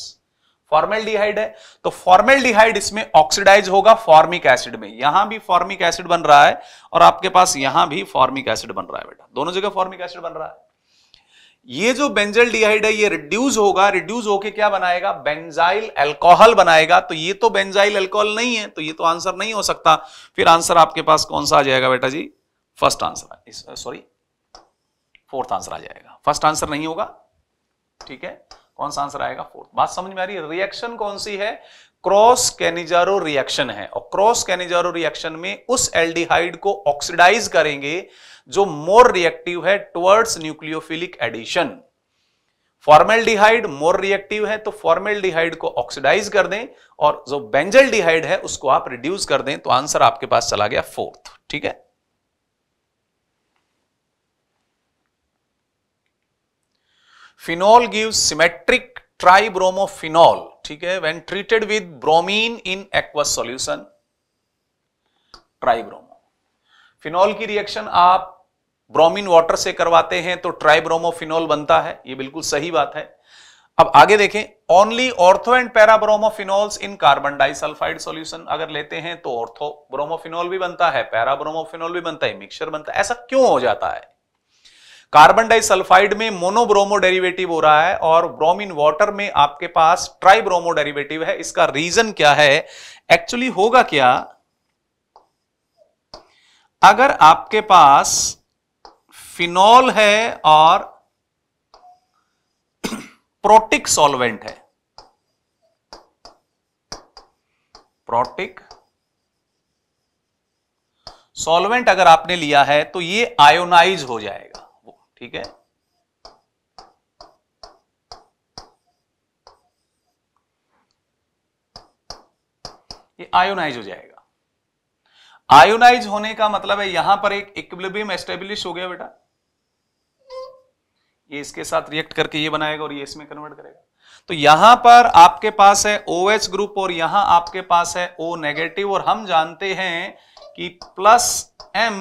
फॉर्मेल है तो फॉर्मेल इसमें ऑक्सीडाइज होगा फॉर्मिक एसिड में यहां भी फॉर्मिक एसिड बन रहा है और आपके पास यहां भी फॉर्मिक एसिड बन रहा है बेटा दोनों जगह फॉर्मिक एसिड बन रहा है ये जो बेंजल डिहाइड है ये रिड्यूस होगा रिड्यूस होके क्या बनाएगा बेंजाइल एल्कोहल बनाएगा तो ये तो बेंजाइल एल्कोहल नहीं है तो ये तो आंसर नहीं हो सकता फिर आंसर आपके पास कौन सा आ जाएगा बेटा जी first answer sorry fourth answer आ जाएगा फर्स्ट आंसर नहीं होगा ठीक है कौन सा आंसर आएगा फोर्थ बात समझ में आ रही है रिएक्शन कौन सी है क्रॉस कैनिजारो रिएक्शन है और क्रॉस कैनिजारो रिएक्शन में उस एल्डिहाइड को ऑक्सीडाइज करेंगे जो मोर रिएक्टिव है towards nucleophilic addition formaldehyde more reactive है तो फॉर्मेल्डिहाइड को ऑक्सीडाइज कर दें और जो बेंजल डिहाइड है उसको आप रिड्यूस कर दें तो आंसर आपके पास चला गया फोर्थ ठीक है फिनॉल गिव सिमेट्रिक ट्राइब्रोमोफिनॉल ठीक है when treated with bromine in aqueous solution tribromo phenol की रिएक्शन आप ब्रोमीन वाटर से करवाते हैं तो ट्राइब्रोमोफिनॉल बनता है ये बिल्कुल सही बात है अब आगे देखें only ortho and para bromophenols in carbon disulphide solution अगर लेते हैं तो ऑर्थो ब्रोमोफिनॉल भी बनता है पैराब्रोमोफिनॉल भी बनता है मिक्सचर बनता है ऐसा क्यों हो जाता है कार्बन डाइसल्फाइड में मोनोब्रोमो डेरिवेटिव हो रहा है और ब्रोमिन वाटर में आपके पास ट्राइब्रोमो डेरिवेटिव है इसका रीजन क्या है एक्चुअली होगा क्या अगर आपके पास फिनॉल है और प्रोटिक सॉल्वेंट है प्रोटिक सॉल्वेंट अगर आपने लिया है तो ये आयोनाइज हो जाएगा ठीक है ये आयोनाइज हो जाएगा आयोनाइज होने का मतलब है यहां पर एक इक्विलिब्रियम एस्टेब्लिश हो गया बेटा ये इसके साथ रिएक्ट करके ये बनाएगा और ये इसमें कन्वर्ट करेगा तो यहां पर आपके पास है ओ OH ग्रुप और यहां आपके पास है ओ नेगेटिव और हम जानते हैं कि प्लस एम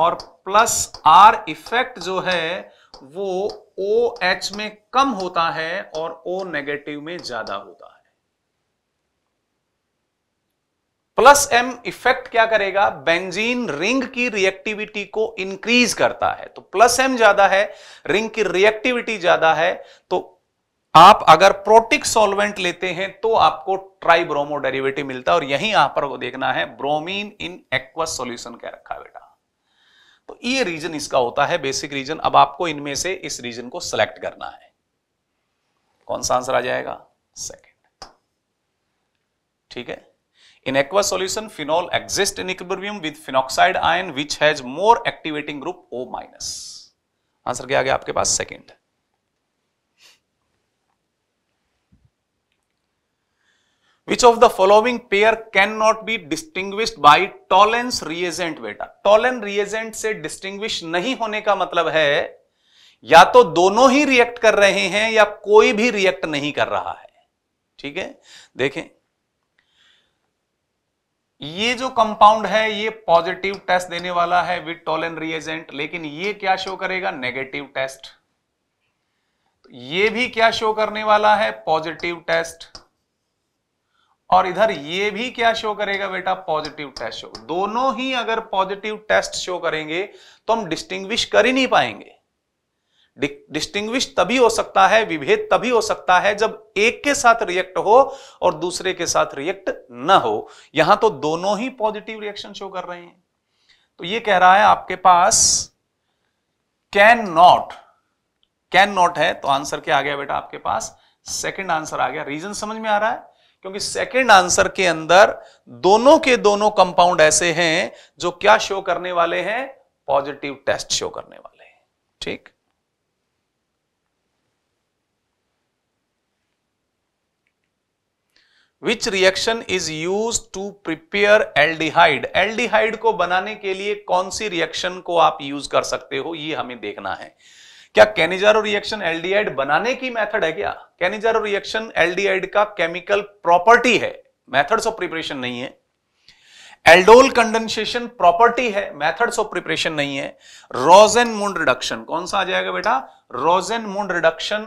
और प्लस आर इफेक्ट जो है वो ओ एच में कम होता है और ओ नेगेटिव में ज्यादा होता है प्लस एम इफेक्ट क्या करेगा बेंजीन रिंग की रिएक्टिविटी को इंक्रीज करता है तो प्लस एम ज्यादा है रिंग की रिएक्टिविटी ज्यादा है तो आप अगर प्रोटिक सॉल्वेंट लेते हैं तो आपको ट्राइब्रोमो डेरिवेटिव मिलता है और यही यहां पर देखना है ब्रोमीन इन एक्वस सॉल्यूशन क्या रखा बेटा तो ये रीजन इसका होता है बेसिक रीजन अब आपको इनमें से इस रीजन को सिलेक्ट करना है कौन सा आंसर आ जाएगा सेकेंड ठीक है in aqua solution phenol exist in equilibrium with phenoxide ion which has more activating group O minus answer क्या आ गया आपके पास second which of the following pair cannot be distinguished by tollens reagent बेटा Tollens reagent से distinguish नहीं होने का मतलब है या तो दोनों ही रिएक्ट कर रहे हैं या कोई भी रिएक्ट नहीं कर रहा है ठीक है देखें ये जो कंपाउंड है ये पॉजिटिव टेस्ट देने वाला है विद टॉलेन रिएजेंट लेकिन ये क्या शो करेगा नेगेटिव टेस्ट ये भी क्या शो करने वाला है पॉजिटिव टेस्ट और इधर ये भी क्या शो करेगा बेटा पॉजिटिव टेस्ट शो दोनों ही अगर पॉजिटिव टेस्ट शो करेंगे तो हम डिस्टिंग्विश कर ही नहीं पाएंगे डिस्टिंग्विश तभी हो सकता है विभेद तभी हो सकता है जब एक के साथ रिएक्ट हो और दूसरे के साथ रिएक्ट न हो यहां तो दोनों ही पॉजिटिव रिएक्शन शो कर रहे हैं तो ये कह रहा है आपके पास कैन नॉट कैन नॉट है तो आंसर क्या आ गया बेटा आपके पास सेकेंड आंसर आ गया रीजन समझ में आ रहा है क्योंकि सेकंड आंसर के अंदर दोनों के दोनों कंपाउंड ऐसे हैं जो क्या शो करने वाले हैं पॉजिटिव टेस्ट शो करने वाले हैं ठीक which reaction is use to prepare aldehyde aldehyde को बनाने के लिए कौन सी रिएक्शन को आप यूज कर सकते हो ये हमें देखना है क्या कैनिजारो रिएक्शन एल्डिहाइड बनाने की मेथड है क्या कैनिजारो रिएक्शन एल्डिहाइड का केमिकल प्रॉपर्टी है मेथड्स ऑफ प्रिपरेशन नहीं है एल्डोल कंडेंसेशन प्रॉपर्टी है मेथड्स ऑफ प्रिपरेशन नहीं है रोजेन मून रिडक्शन कौन सा आ जाएगा बेटा रोजेन मून रिडक्शन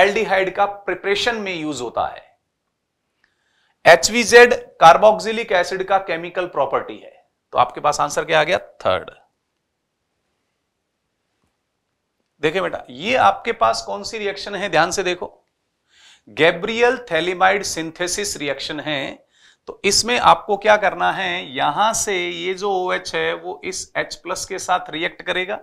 एल्डिहाइड का प्रिपरेशन में यूज होता है एचवीजेड कार्बोक्सिलिक एसिड का केमिकल प्रॉपर्टी है तो आपके पास आंसर क्या आ गया थर्ड देखे बेटा ये आपके पास कौन सी रिएक्शन है ध्यान से देखो गैब्रियल थैलीमाइड सिंथेसिस रिएक्शन है तो इसमें आपको क्या करना है यहां से ये जो ओ OH है वो इस H प्लस के साथ रिएक्ट करेगा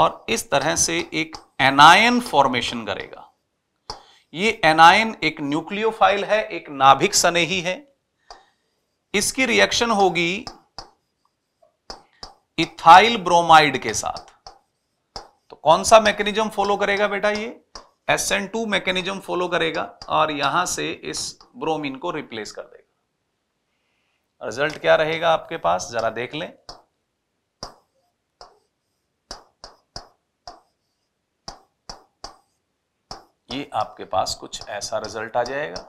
और इस तरह से एक एनायन फॉर्मेशन करेगा ये एनायन एक न्यूक्लियोफाइल है एक नाभिक सनेही है इसकी रिएक्शन होगी इथाइल ब्रोमाइड के साथ तो कौन सा मैकेनिज्म फॉलो करेगा बेटा ये S N two mechanism follow करेगा और यहां से इस ब्रोमीन को रिप्लेस कर देगा रिजल्ट क्या रहेगा आपके पास जरा देख लें ये आपके पास कुछ ऐसा रिजल्ट आ जाएगा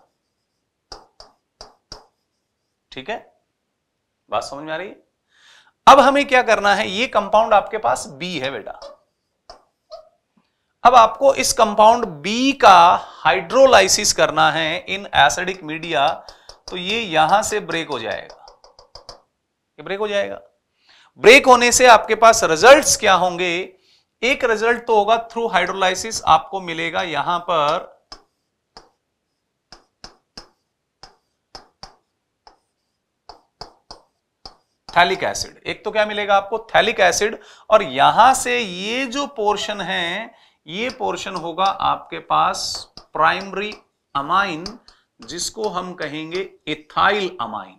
ठीक है बात समझ में आ रही है अब हमें क्या करना है ये कंपाउंड आपके पास बी है बेटा अब आपको इस कंपाउंड बी का हाइड्रोलाइसिस करना है इन एसिडिक मीडिया तो ये यहां से ब्रेक हो जाएगा ये ब्रेक हो जाएगा ब्रेक होने से आपके पास रिजल्ट्स क्या होंगे एक रिजल्ट तो होगा थ्रू हाइड्रोलाइसिस आपको मिलेगा यहां पर थैलिक एसिड एक तो क्या मिलेगा आपको थैलिक एसिड और यहां से ये जो पोर्शन है ये पोर्शन होगा आपके पास प्राइमरी अमाइन जिसको हम कहेंगे इथाइल अमाइन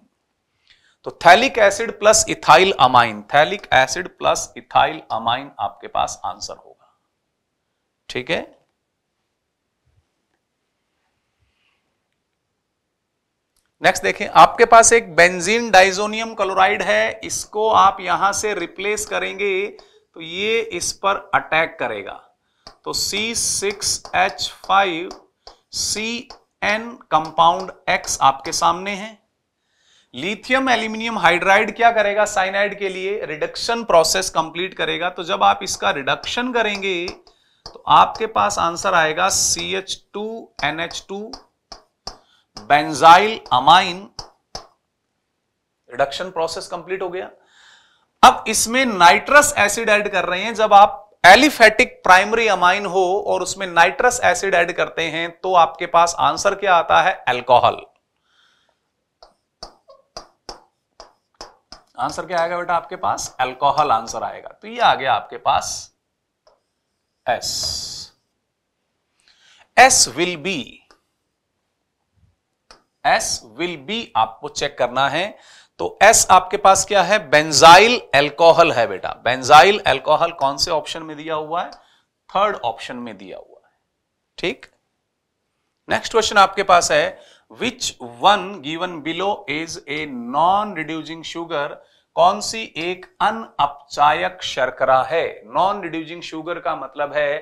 तो phthalic acid plus ethyl amine phthalic acid plus ethyl amine आपके पास आंसर होगा ठीक है नेक्स्ट देखें आपके पास एक बेंजीन डाइजोनियम क्लोराइड है इसको आप यहां से रिप्लेस करेंगे तो ये इस पर अटैक करेगा तो सी एन कंपाउंड X आपके सामने है लिथियम एल्यूमिनियम हाइड्राइड क्या करेगा साइनाइड के लिए रिडक्शन प्रोसेस कंप्लीट करेगा तो जब आप इसका रिडक्शन करेंगे तो आपके पास आंसर आएगा C H two N H two benzyl amine reduction process complete हो गया अब इसमें नाइट्रस एसिड ऐड कर रहे हैं जब आप एलिफेटिक प्राइमरी अमाइन हो और उसमें नाइट्रस एसिड ऐड करते हैं तो आपके पास आंसर क्या आता है एल्कोहल आंसर क्या आएगा बेटा आपके पास एल्कोहल आंसर आएगा तो ये आ गया आपके पास S S will be S will be आपको चेक करना है तो एस आपके पास क्या है बेंजाइल एल्कोहल है बेटा बेंजाइल एल्कोहल कौन से ऑप्शन में दिया हुआ है थर्ड ऑप्शन में दिया हुआ है ठीक नेक्स्ट क्वेश्चन आपके पास है which one given below is a non reducing sugar कौन सी एक अनअपचायक शर्करा है नॉन रिड्यूजिंग शुगर का मतलब है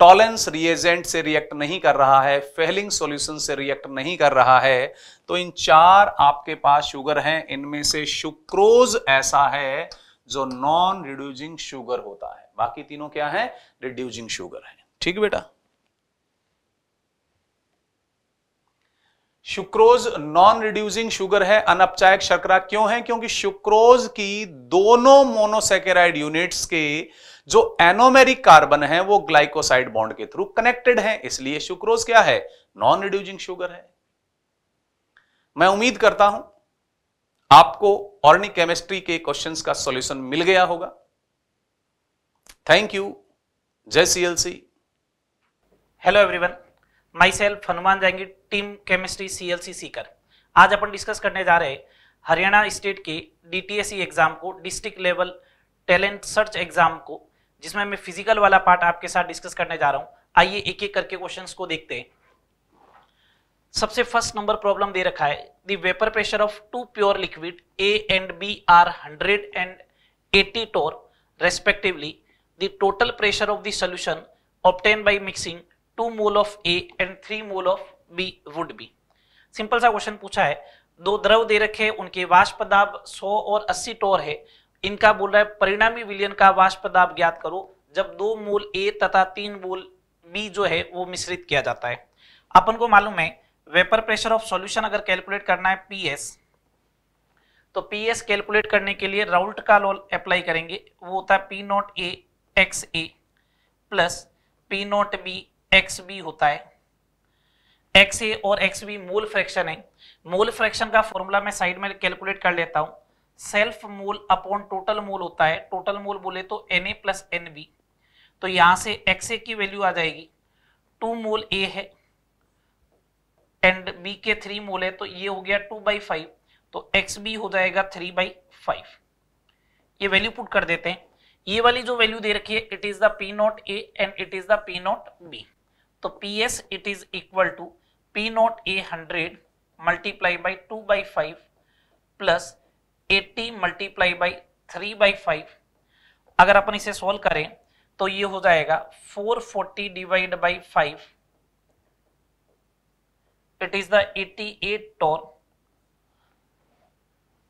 टॉलेंस रिएजेंट से रिएक्ट नहीं कर रहा है फेलिंग सॉल्यूशन से रिएक्ट नहीं कर रहा है तो इन चार आपके पास शुगर हैं इनमें से शुक्रोज ऐसा है जो नॉन रिड्यूजिंग शुगर होता है बाकी तीनों क्या है रिड्यूजिंग शुगर है ठीक बेटा शुक्रोज नॉन रिड्यूसिंग शुगर है अनपचायक शर्करा क्यों है क्योंकि शुक्रोज की दोनों मोनोसेकेराइड यूनिट्स के जो एनोमेरिक कार्बन है वो ग्लाइकोसाइड बॉन्ड के थ्रू कनेक्टेड है इसलिए शुक्रोज क्या है नॉन रिड्यूजिंग शुगर है मैं उम्मीद करता हूं आपको ऑर्निक केमिस्ट्री के क्वेश्चंस का सॉल्यूशन मिल गया होगा थैंक यू जय CLC hello everyone myself Hanuman जाएंगे टीम केमिस्ट्री सीएलसी सीकर आज अपन डिस्कस करने जा रहे हरियाणा स्टेट के डीटीएससी एग्जाम e को district level talent search exam को जिसमें मैं फिजिकल वाला पार्ट आपके साथ डिस्कस करने जा रहा हूं आइए एक एक करके क्वेश्चंस को देखते हैं सबसे फर्स्ट नंबर प्रॉब्लम दे रखा है the vapour pressure of two pure liquid A and B are hundred and eighty torr respectively the total pressure of the solution obtained by mixing two mole of A and three mole of B would be simple सा question पूछा है दो द्रव दे रखे उनके वाष्प दाब 100 और 80 टोर है इनका बोल रहा है परिणामी विलयन का वाष्प दाब ज्ञात करो जब दो मोल ए तथा तीन मोल बी जो है वो मिश्रित किया जाता है अपन को मालूम है वेपर प्रेशर ऑफ सॉल्यूशन अगर कैलकुलेट करना है पीएस तो पीएस कैलकुलेट करने के लिए राउल्ट का लॉ अप्लाई करेंगे वो होता है P nought A X A plus P nought B X B होता है एक्स ए और एक्स बी मोल फ्रैक्शन है मोल फ्रैक्शन का फॉर्मूला मैं साइड में कैलकुलेट कर लेता हूं self mole upon total mole होता है टोटल मोल बोले तो N A plus N B तो यहां से एक्स ए की वैल्यू आ जाएगी टू मोल ए है एंड बी के थ्री मोल है तो ये हो गया टू बाई फाइव तो एक्स बी हो जाएगा थ्री बाई फाइव ये वैल्यू पुट कर देते हैं ये वाली जो वैल्यू दे रखी है it is the P nought A and it is the P nought B तो P S it is equal to P nought A hundred multiply by two by five plus eighty multiply by three by five अगर अपन इसे solve करें तो ये हो जाएगा four forty divide by five it is the eighty eight torr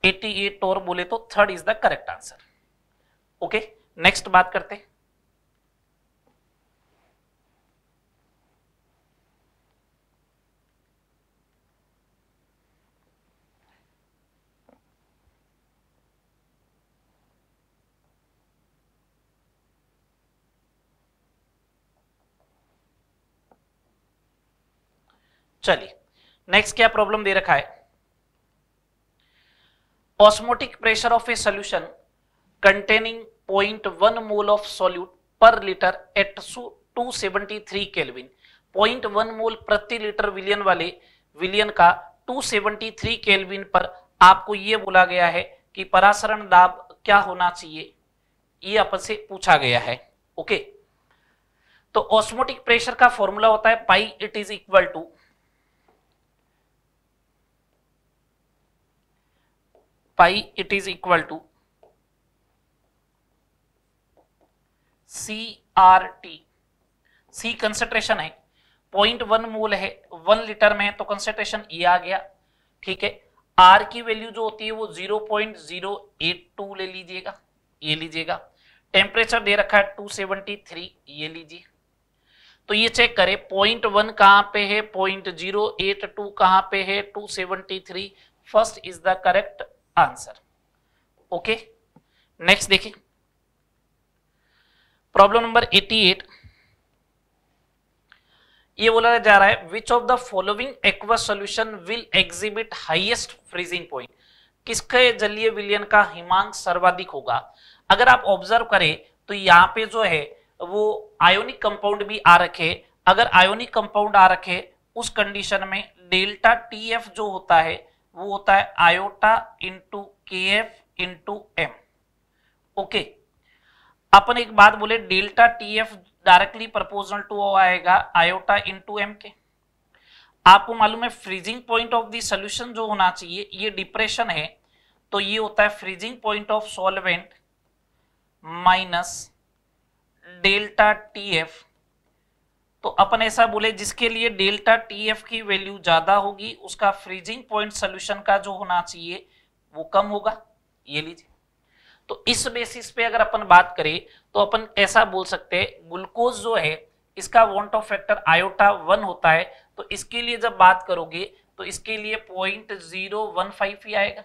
eighty eight torr बोले तो third is the correct answer okay next बात करते हैं चलिए नेक्स्ट क्या प्रॉब्लम दे रखा है osmotic pressure of a solution containing point one mole of solute per litre at two seventy three kelvin point one mole प्रति लीटर विलियन वाले विलियन का थ्री केलविन पर आपको यह बोला गया है कि परासरण दाब क्या होना चाहिए ये अपन से पूछा गया है ओके तो ऑस्मोटिक प्रेशर का फॉर्मूला होता है pi it is equal to pi it is equal to C R T C concentration है पॉइंट वन मूल है वन लीटर में है तो कंसेंट्रेशन ये e आ गया ठीक है आर की वैल्यू जो होती है वो zero point zero eight two ले लीजिएगा ये लीजिएगा टेम्परेचर दे रखा है टू सेवेंटी थ्री ये लीजिए तो ये चेक करें पॉइंट वन कहाँ पे है पॉइंट जीरो एट टू कहाँ पे है two seventy three first is the correct answer okay next देखिए प्रॉब्लम नंबर 88 ये बोला जा रहा है which of the following aqua solution will exhibit highest freezing point किसके जलीय विलयन का हिमांक सर्वाधिक होगा अगर आप ऑब्जर्व करें तो यहां पे जो है वो आयोनिक कंपाउंड भी आ रखे अगर आयोनिक कंपाउंड आ रखे उस कंडीशन में डेल्टा टी एफ जो होता है वो होता है iota into K F into M okay अपन एक बात बोले delta T F directly proportional to आएगा आयोटा इंटू एम के आपको मालूम है freezing point of the solution जो होना चाहिए ये डिप्रेशन है तो ये होता है freezing point of solvent minus delta T F तो अपन ऐसा बोले जिसके लिए डेल्टा टी एफ की वैल्यू ज्यादा होगी उसका फ्रीजिंग पॉइंट सोल्यूशन का जो होना चाहिए वो कम होगा ये लीजिए तो इस बेसिस पे अगर अपन बात करें तो अपन ऐसा बोल सकते हैं ग्लूकोज जो है इसका van't Hoff factor iota one होता है तो इसके लिए जब बात करोगे तो इसके लिए पॉइंट जीरो वन फाइव ही आएगा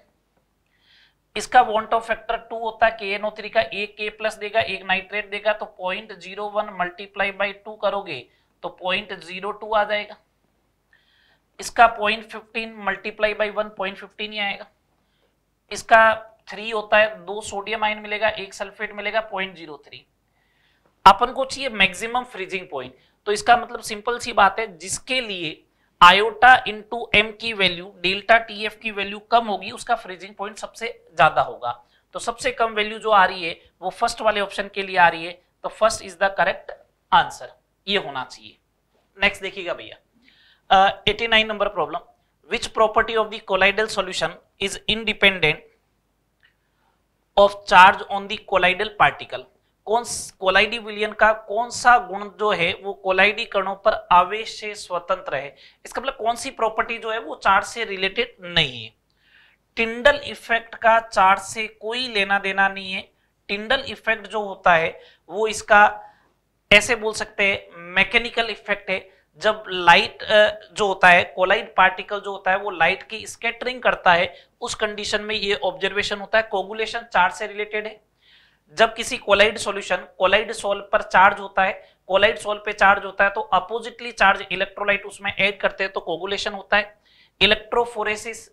इसका वॉन्ट ऑफ फैक्टर टू होता है के एन ओ थ्री का एक के प्लस देगा एक नाइट्रेट देगा तो point zero one multiply by two करोगे तो पॉइंट जीरो टू आ जाएगा इसका point fifteen multiply by one point fifteen ही आएगा इसका थ्री होता है दो सोडियम आयन मिलेगा एक सल्फेट मिलेगा पॉइंट जीरो थ्री अपन को चाहिए मैक्सिमम फ्रीजिंग पॉइंट तो इसका मतलब सिंपल सी बात है जिसके लिए आयोटा इंटू एम की वैल्यू डेल्टा टी एफ की वैल्यू कम होगी उसका फ्रीजिंग पॉइंट सबसे ज्यादा होगा तो सबसे कम वैल्यू जो आ रही है वो फर्स्ट वाले ऑप्शन के लिए आ रही है तो first is the correct answer ये होना चाहिए नेक्स्ट देखिएगा भैया eighty nine number problem which property of the colloidal solution is independent of charge on the colloidal particle कौन कोलाइडी विलियन का कौन सा गुण जो है वो कोलाइडी कणों पर आवेश से स्वतंत्र है इसका मतलब कौन सी प्रॉपर्टी जो है वो चार्ज से रिलेटेड नहीं है टिंडल इफेक्ट का चार्ज से कोई लेना देना नहीं है टिंडल इफेक्ट जो होता है वो इसका ऐसे बोल सकते हैं मैकेनिकल इफेक्ट है जब लाइट जो होता है कोलाइड पार्टिकल जो होता है वो लाइट की स्केटरिंग करता है उस कंडीशन में ये ऑब्जर्वेशन होता है कोगुलेशन चार्ज से रिलेटेड है जब किसी कोलाइड सॉल्यूशन कोलाइड सोल पर चार्ज होता है कोलाइड सोल पे चार्ज होता है तो अपोजिटली चार्ज इलेक्ट्रोलाइट उसमें ऐड करते हैं तो कोगुलेशन होता है इलेक्ट्रोफोरेसिस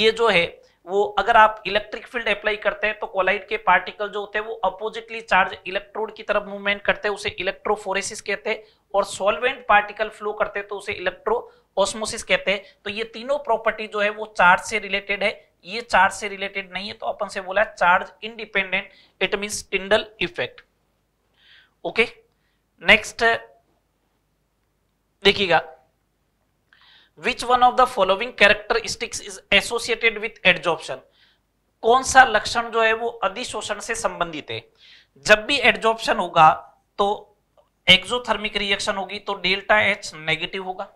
ये जो है वो अगर आप इलेक्ट्रिक फील्ड अप्लाई करते हैं तो कोलाइड के पार्टिकल जो होते हैं वो अपोजिटली चार्ज इलेक्ट्रोड की तरफ मूवमेंट करते हैं उसे इलेक्ट्रोफोरेसिस कहते हैं और सॉल्वेंट पार्टिकल फ्लो करते हैं तो उसे इलेक्ट्रो ऑस्मोसिस कहते हैं तो ये तीनों प्रॉपर्टी जो है वो चार्ज से रिलेटेड है ये चार्ज से रिलेटेड नहीं है तो अपन से बोला charge independent it mean Tyndall effect okay next देखिएगा which one of the following characteristics is associated with adsorption कौन सा लक्षण जो है वो अधिशोषण से संबंधित है जब भी एडजॉर्प्शन होगा तो एक्सोथर्मिक रिएक्शन होगी तो डेल्टा एच नेगेटिव होगा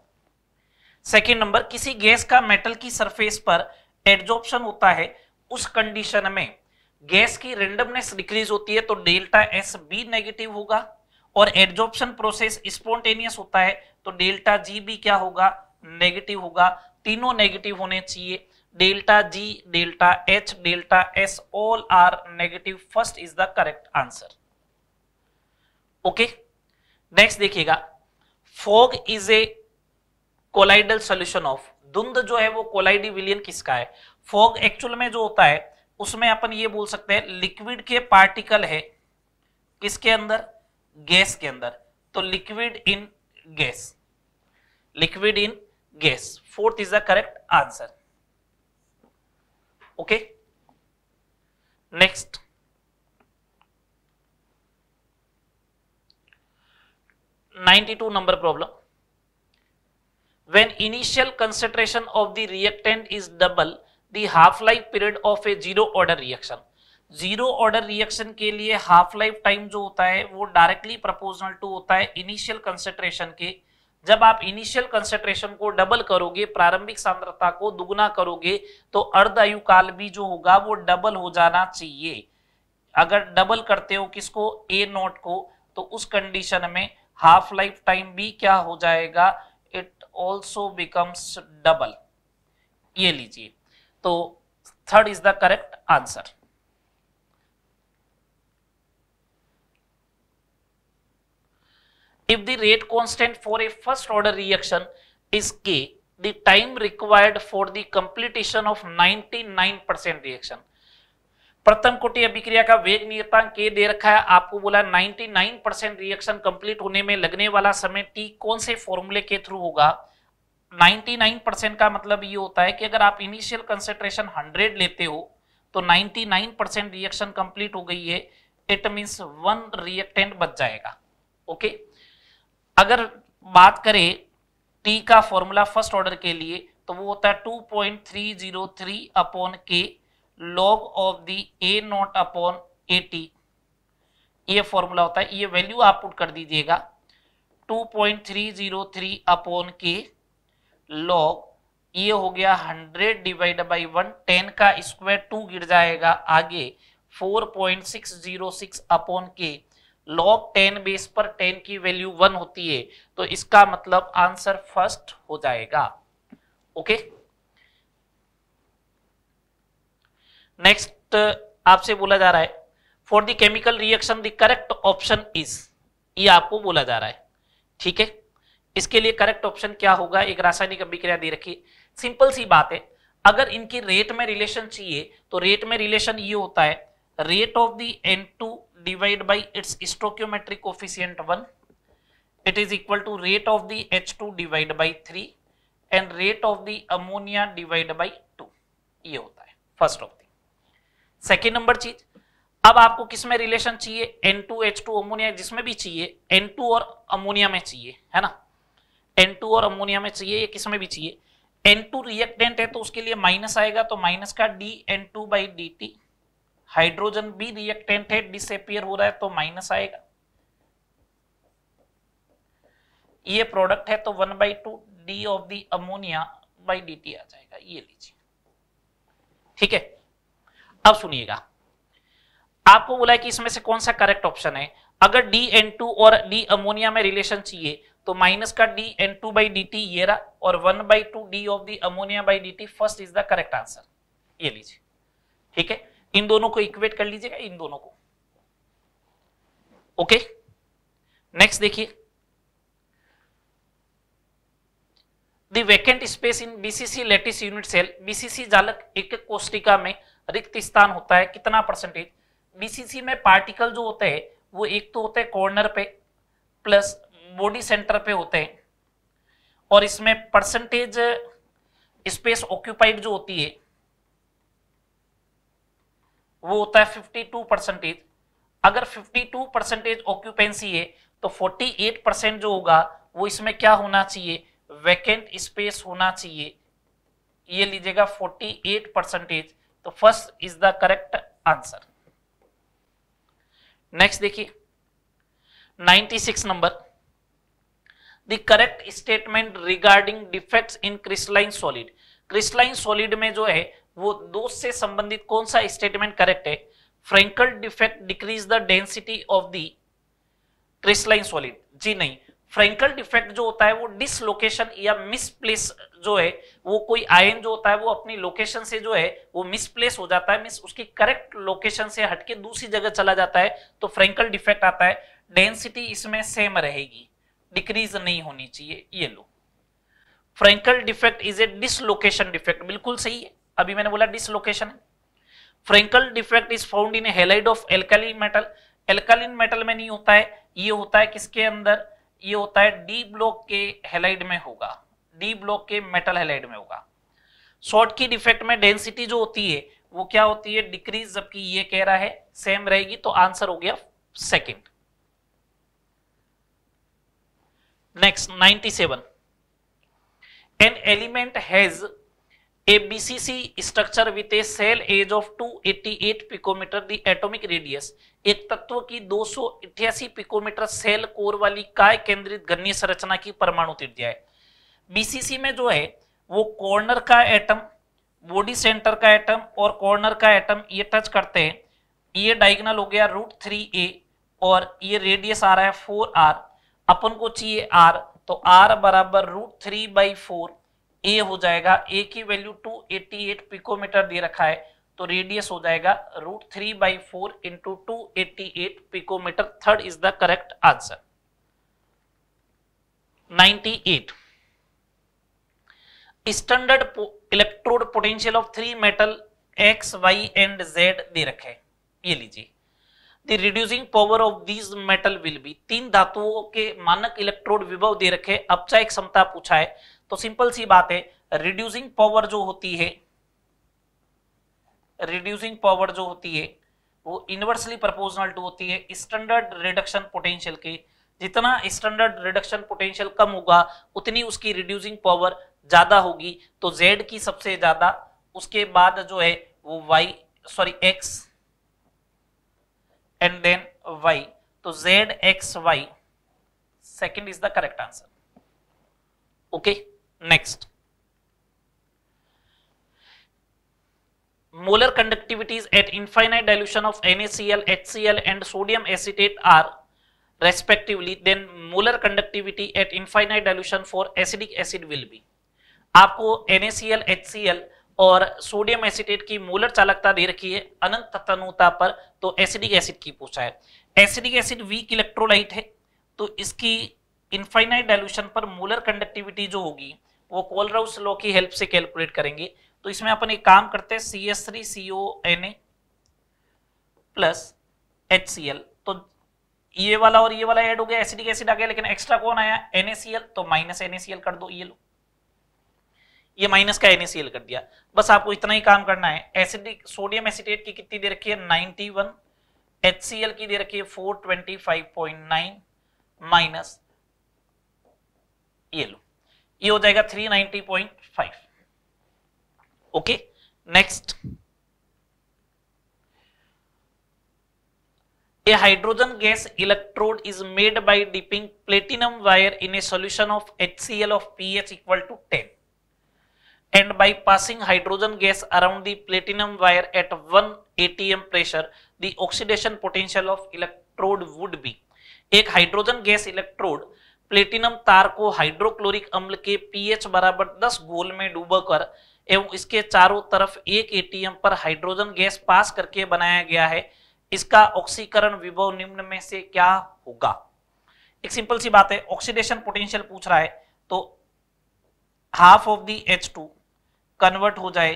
सेकेंड नंबर किसी गैस का मेटल की सरफेस पर एडजॉर्प्शन होता है उस कंडीशन में गैस की रेंडमनेस डिक्रीज होती है तो डेल्टा एस बी नेगेटिव होगा और एडजॉर्प्शन प्रोसेस स्पॉन्टेनियस होता है तो डेल्टा जी भी क्या होगा नेगेटिव होगा तीनों नेगेटिव होने चाहिए delta G delta H delta S all are negative first is the correct answer okay next देखिएगा fog is a colloidal solution of धुंध जो है वो कोलाइडी विलियन किसका है फोग एक्चुअल में जो होता है उसमें अपन ये बोल सकते हैं लिक्विड के पार्टिकल है किसके अंदर गैस के अंदर तो liquid in gas liquid in guess. Fourth is the correct answer. Okay. Next. Ninety-two number problem. When initial concentration of the reactant is double, the half life period of a zero order reaction. Zero order reaction के लिए half life time जो होता है वो directly proportional to होता है initial concentration के जब आप इनिशियल कंसेंट्रेशन को डबल करोगे प्रारंभिक सांद्रता को दुगना करोगे तो अर्ध आयु काल भी जो होगा वो डबल हो जाना चाहिए अगर डबल करते हो किसको ए नॉट को तो उस कंडीशन में हाफ लाइफ टाइम भी क्या हो जाएगा इट ऑल्सो बिकम्स डबल ये लीजिए तो third is the correct answer If the rate constant for a first order reaction is K, the time required for the completion of 99% reaction. प्रथम कोटि अभिक्रिया का वेग नियतांक के दे रखा है आपको बोला 99 रिएक्शन कंप्लीट होने में लगने वाला समय टी कौन से फॉर्मूले के थ्रू होगा 99 का मतलब ये होता है कि अगर आप इनिशियल कंसेंट्रेशन 100 लेते हो तो 99 रिएक्शन कंप्लीट हो गई है इट मींस वन रिएक्टेंट बच जाएगा ओके okay? अगर बात करें टी का फॉर्मूला फर्स्ट ऑर्डर के लिए तो वो होता है 2.303 point three zero three upon K log of the A nought upon A T ये फॉर्मूला होता है ये वैल्यू आप पुट कर दीजिएगा 2.303 point three zero three upon K log ये हो गया 100 डिवाइड बाई वन टेन का स्क्वायर टू गिर जाएगा आगे 4.606 upon K log ten base पर टेन की वैल्यू वन होती है तो इसका मतलब आंसर फर्स्ट हो जाएगा ओके नेक्स्ट आपसे बोला जा रहा है for the chemical reaction the correct option is ये आपको बोला जा रहा है ठीक है इसके लिए करेक्ट ऑप्शन क्या होगा एक रासायनिक अभिक्रिया दे रखी सिंपल सी बात है अगर इनकी रेट में रिलेशन चाहिए तो रेट में रिलेशन ये होता है rate of the N two divide by its stoichiometric coefficient 1 it is equal to rate of the H2 divided by 3 and rate of the ammonia divided by 2 ये होता है first of thing second number चीज अब आपको किस में relation चाहिए N2H2 ammonia जिसमें भी चाहिए N2 और अमोनिया में चाहिए है ना N2 और अमोनिया में चाहिए या किसमें भी चाहिए N2 रिएक्टेंट है तो उसके लिए माइनस आएगा तो माइनस का D N two by D T hydrogen भी रिएक्टेंट है डिसअपियर हो रहा है तो माइनस आएगा ये प्रोडक्ट है तो one by two D of the ammonia by D T आ जाएगा ये लीजिए ठीक है अब सुनिएगा आपको बोला है कि इसमें से कौन सा करेक्ट ऑप्शन है अगर डी एन टू और डी अमोनिया में रिलेशन चाहिए तो माइनस का D N two by D T ये रहा और one by two D of the ammonia by D T first is the correct answer ये लीजिए ठीक है इन दोनों को इक्वेट कर लीजिएगा इन दोनों को ओके नेक्स्ट देखिए the vacant space in BCC lattice unit cell BCC जालक एक एक कोष्टिका में रिक्त स्थान होता है कितना परसेंटेज बीसीसी में पार्टिकल जो होते हैं वो एक तो होते हैं कॉर्नर पे प्लस बॉडी सेंटर पे होते हैं और इसमें परसेंटेज स्पेस ऑक्यूपाइड जो होती है वो होता है 52 परसेंटेज अगर 52 परसेंटेज ऑक्यूपेंसी है तो 48 परसेंट जो होगा वो इसमें क्या होना चाहिए वैकेंट स्पेस होना चाहिए ये लीजिएगा 48 परसेंटेज तो first is the correct answer next देखिए 96 नंबर the correct statement regarding defects in crystalline solid crystalline solid में जो है वो दोष से संबंधित कौन सा स्टेटमेंट करेक्ट है Frenkel defect decrease the density of the crystalline solid जी नहीं फ्रेंकल डिफेक्ट जो होता है वो डिसलोकेशन या मिसप्लेस जो है वो कोई आयन जो होता है वो अपनी लोकेशन से जो है वो मिसप्लेस हो जाता है मिस उसकी करेक्ट लोकेशन से हटके दूसरी जगह चला जाता है तो फ्रेंकल डिफेक्ट आता है डेंसिटी इसमें सेम रहेगी डिक्रीज नहीं होनी चाहिए ये लो Frenkel defect is a dislocation defect बिल्कुल सही है अभी मैंने बोला डिसलोकेशन है Frenkel defect is found in halide of alkaline metal alkaline metal में नहीं होता है ये होता है किसके अंदर ये होता है डी ब्लॉक के हेलाइड में होगा डी ब्लॉक के मेटल हेलाइड में होगा शॉर्ट की डिफेक्ट में डेंसिटी जो होती है वो क्या होती है डिक्रीज जबकि ये कह रहा है सेम रहेगी तो आंसर हो गया second next 97 an element has A BCC structure with a cell age of 288 picometer the atomic radius एक तत्व की दो पिकोमीटर सेल कोर वाली काय केंद्रित घनीय संरचना की परमाणु त्रिज्या है बीसीसी में जो है वो कॉर्नर का एटम बॉडी सेंटर का एटम और कॉर्नर का एटम ये टच करते हैं ये डायगनल हो गया रूट थ्री ए और ये रेडियस आ रहा है फोर आर अपन को चाहिए आर तो आर बराबर root three by four A हो जाएगा ए की वैल्यू 288 पिकोमीटर दे रखा है तो रेडियस हो जाएगा root three by four into two eighty eight picometer third is the correct answer 98 standard electrode potential of three metal X Y and Z दे रखे ये लीजिए the reducing power of these metal will be तीन धातुओं के मानक electrode विभव दे रखे चाहे क्षमता पूछा है तो सिंपल सी बात है रिड्यूसिंग पावर जो होती है रिड्यूसिंग पावर जो होती है वो इनवर्सली प्रोपोर्शनल टू होती है स्टैंडर्ड रिडक्शन पोटेंशियल के जितना स्टैंडर्ड रिडक्शन पोटेंशियल कम होगा उतनी उसकी रिड्यूसिंग पावर ज्यादा होगी तो जेड की सबसे ज्यादा उसके बाद जो है वो Y sorry X and then Y तो Z X Y second is the correct answer okay next molar conductivities at infinite dilution of NaCl, HCl and sodium acetate are respectively then molar conductivity at infinite dilution for acidic acid will be आपको NaCl, HCl और sodium acetate की molar चालकता दे रखी है अनंत तनुता पर तो acidic acid की पूछा है एसिडिक एसिड वीक इलेक्ट्रोलाइट है तो इसकी इनफाइनाइट डाइल्यूशन पर मोलर कंडक्टिविटी जो होगी वो कोलराउस लॉ की हेल्प से कैलकुलेट करेंगे तो इसमें अपन एक काम करते हैं C S three C O N A plus H C L तो ये वाला और ये वाला ऐड हो गया एसिडिक एसिड आ गया लेकिन एक्स्ट्रा कौन आया एन ए सी एल तो minus N A C L कर दो ये लो ये माइनस का एन ए सी एल कर दिया बस आपको इतना ही काम करना है एसिडिक सोडियम एसिटेट की कितनी दे रखी है ninety one H C L की दे रखी है four twenty five point nine minus ये लो ये हो जाएगा three ninety point five okay next a hydrogen gas electrode is made by dipping platinum wire in a solution of H C L of P H equal to ten and by passing hydrogen gas around the platinum wire at one ATM pressure the oxidation potential of electrode would be एक hydrogen gas electrode platinum तार को hydrochloric अम्ल के pH बराबर 10 गोल में डूबकर एवं इसके चारों तरफ एक एटीएम पर हाइड्रोजन गैस पास करके बनाया गया है इसका ऑक्सीकरण विभव निम्न में से क्या होगा एक सिंपल सी बात है ऑक्सीडेशन पोटेंशियल पूछ रहा है तो half of the H two convert हो जाए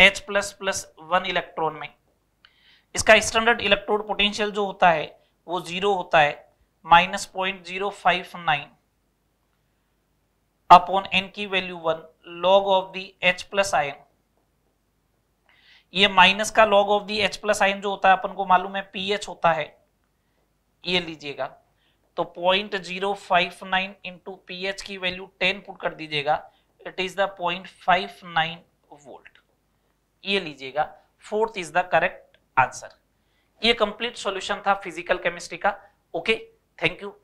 H plus plus one electron में इसका स्टैंडर्ड इलेक्ट्रोड पोटेंशियल जो होता है वो जीरो होता है minus point zero five nine upon N की value one log of the H plus ion ये माइनस का log of the H plus ion जो होता है अपन को मालूम है पी एच होता है ये लीजिएगा तो point zero five nine into P H की वैल्यू टेन पुट कर दीजिएगा it is the point five nine volt ये लीजिएगा fourth is the correct answer ये कंप्लीट सॉल्यूशन था फिजिकल केमिस्ट्री का ओके okay? Thank you.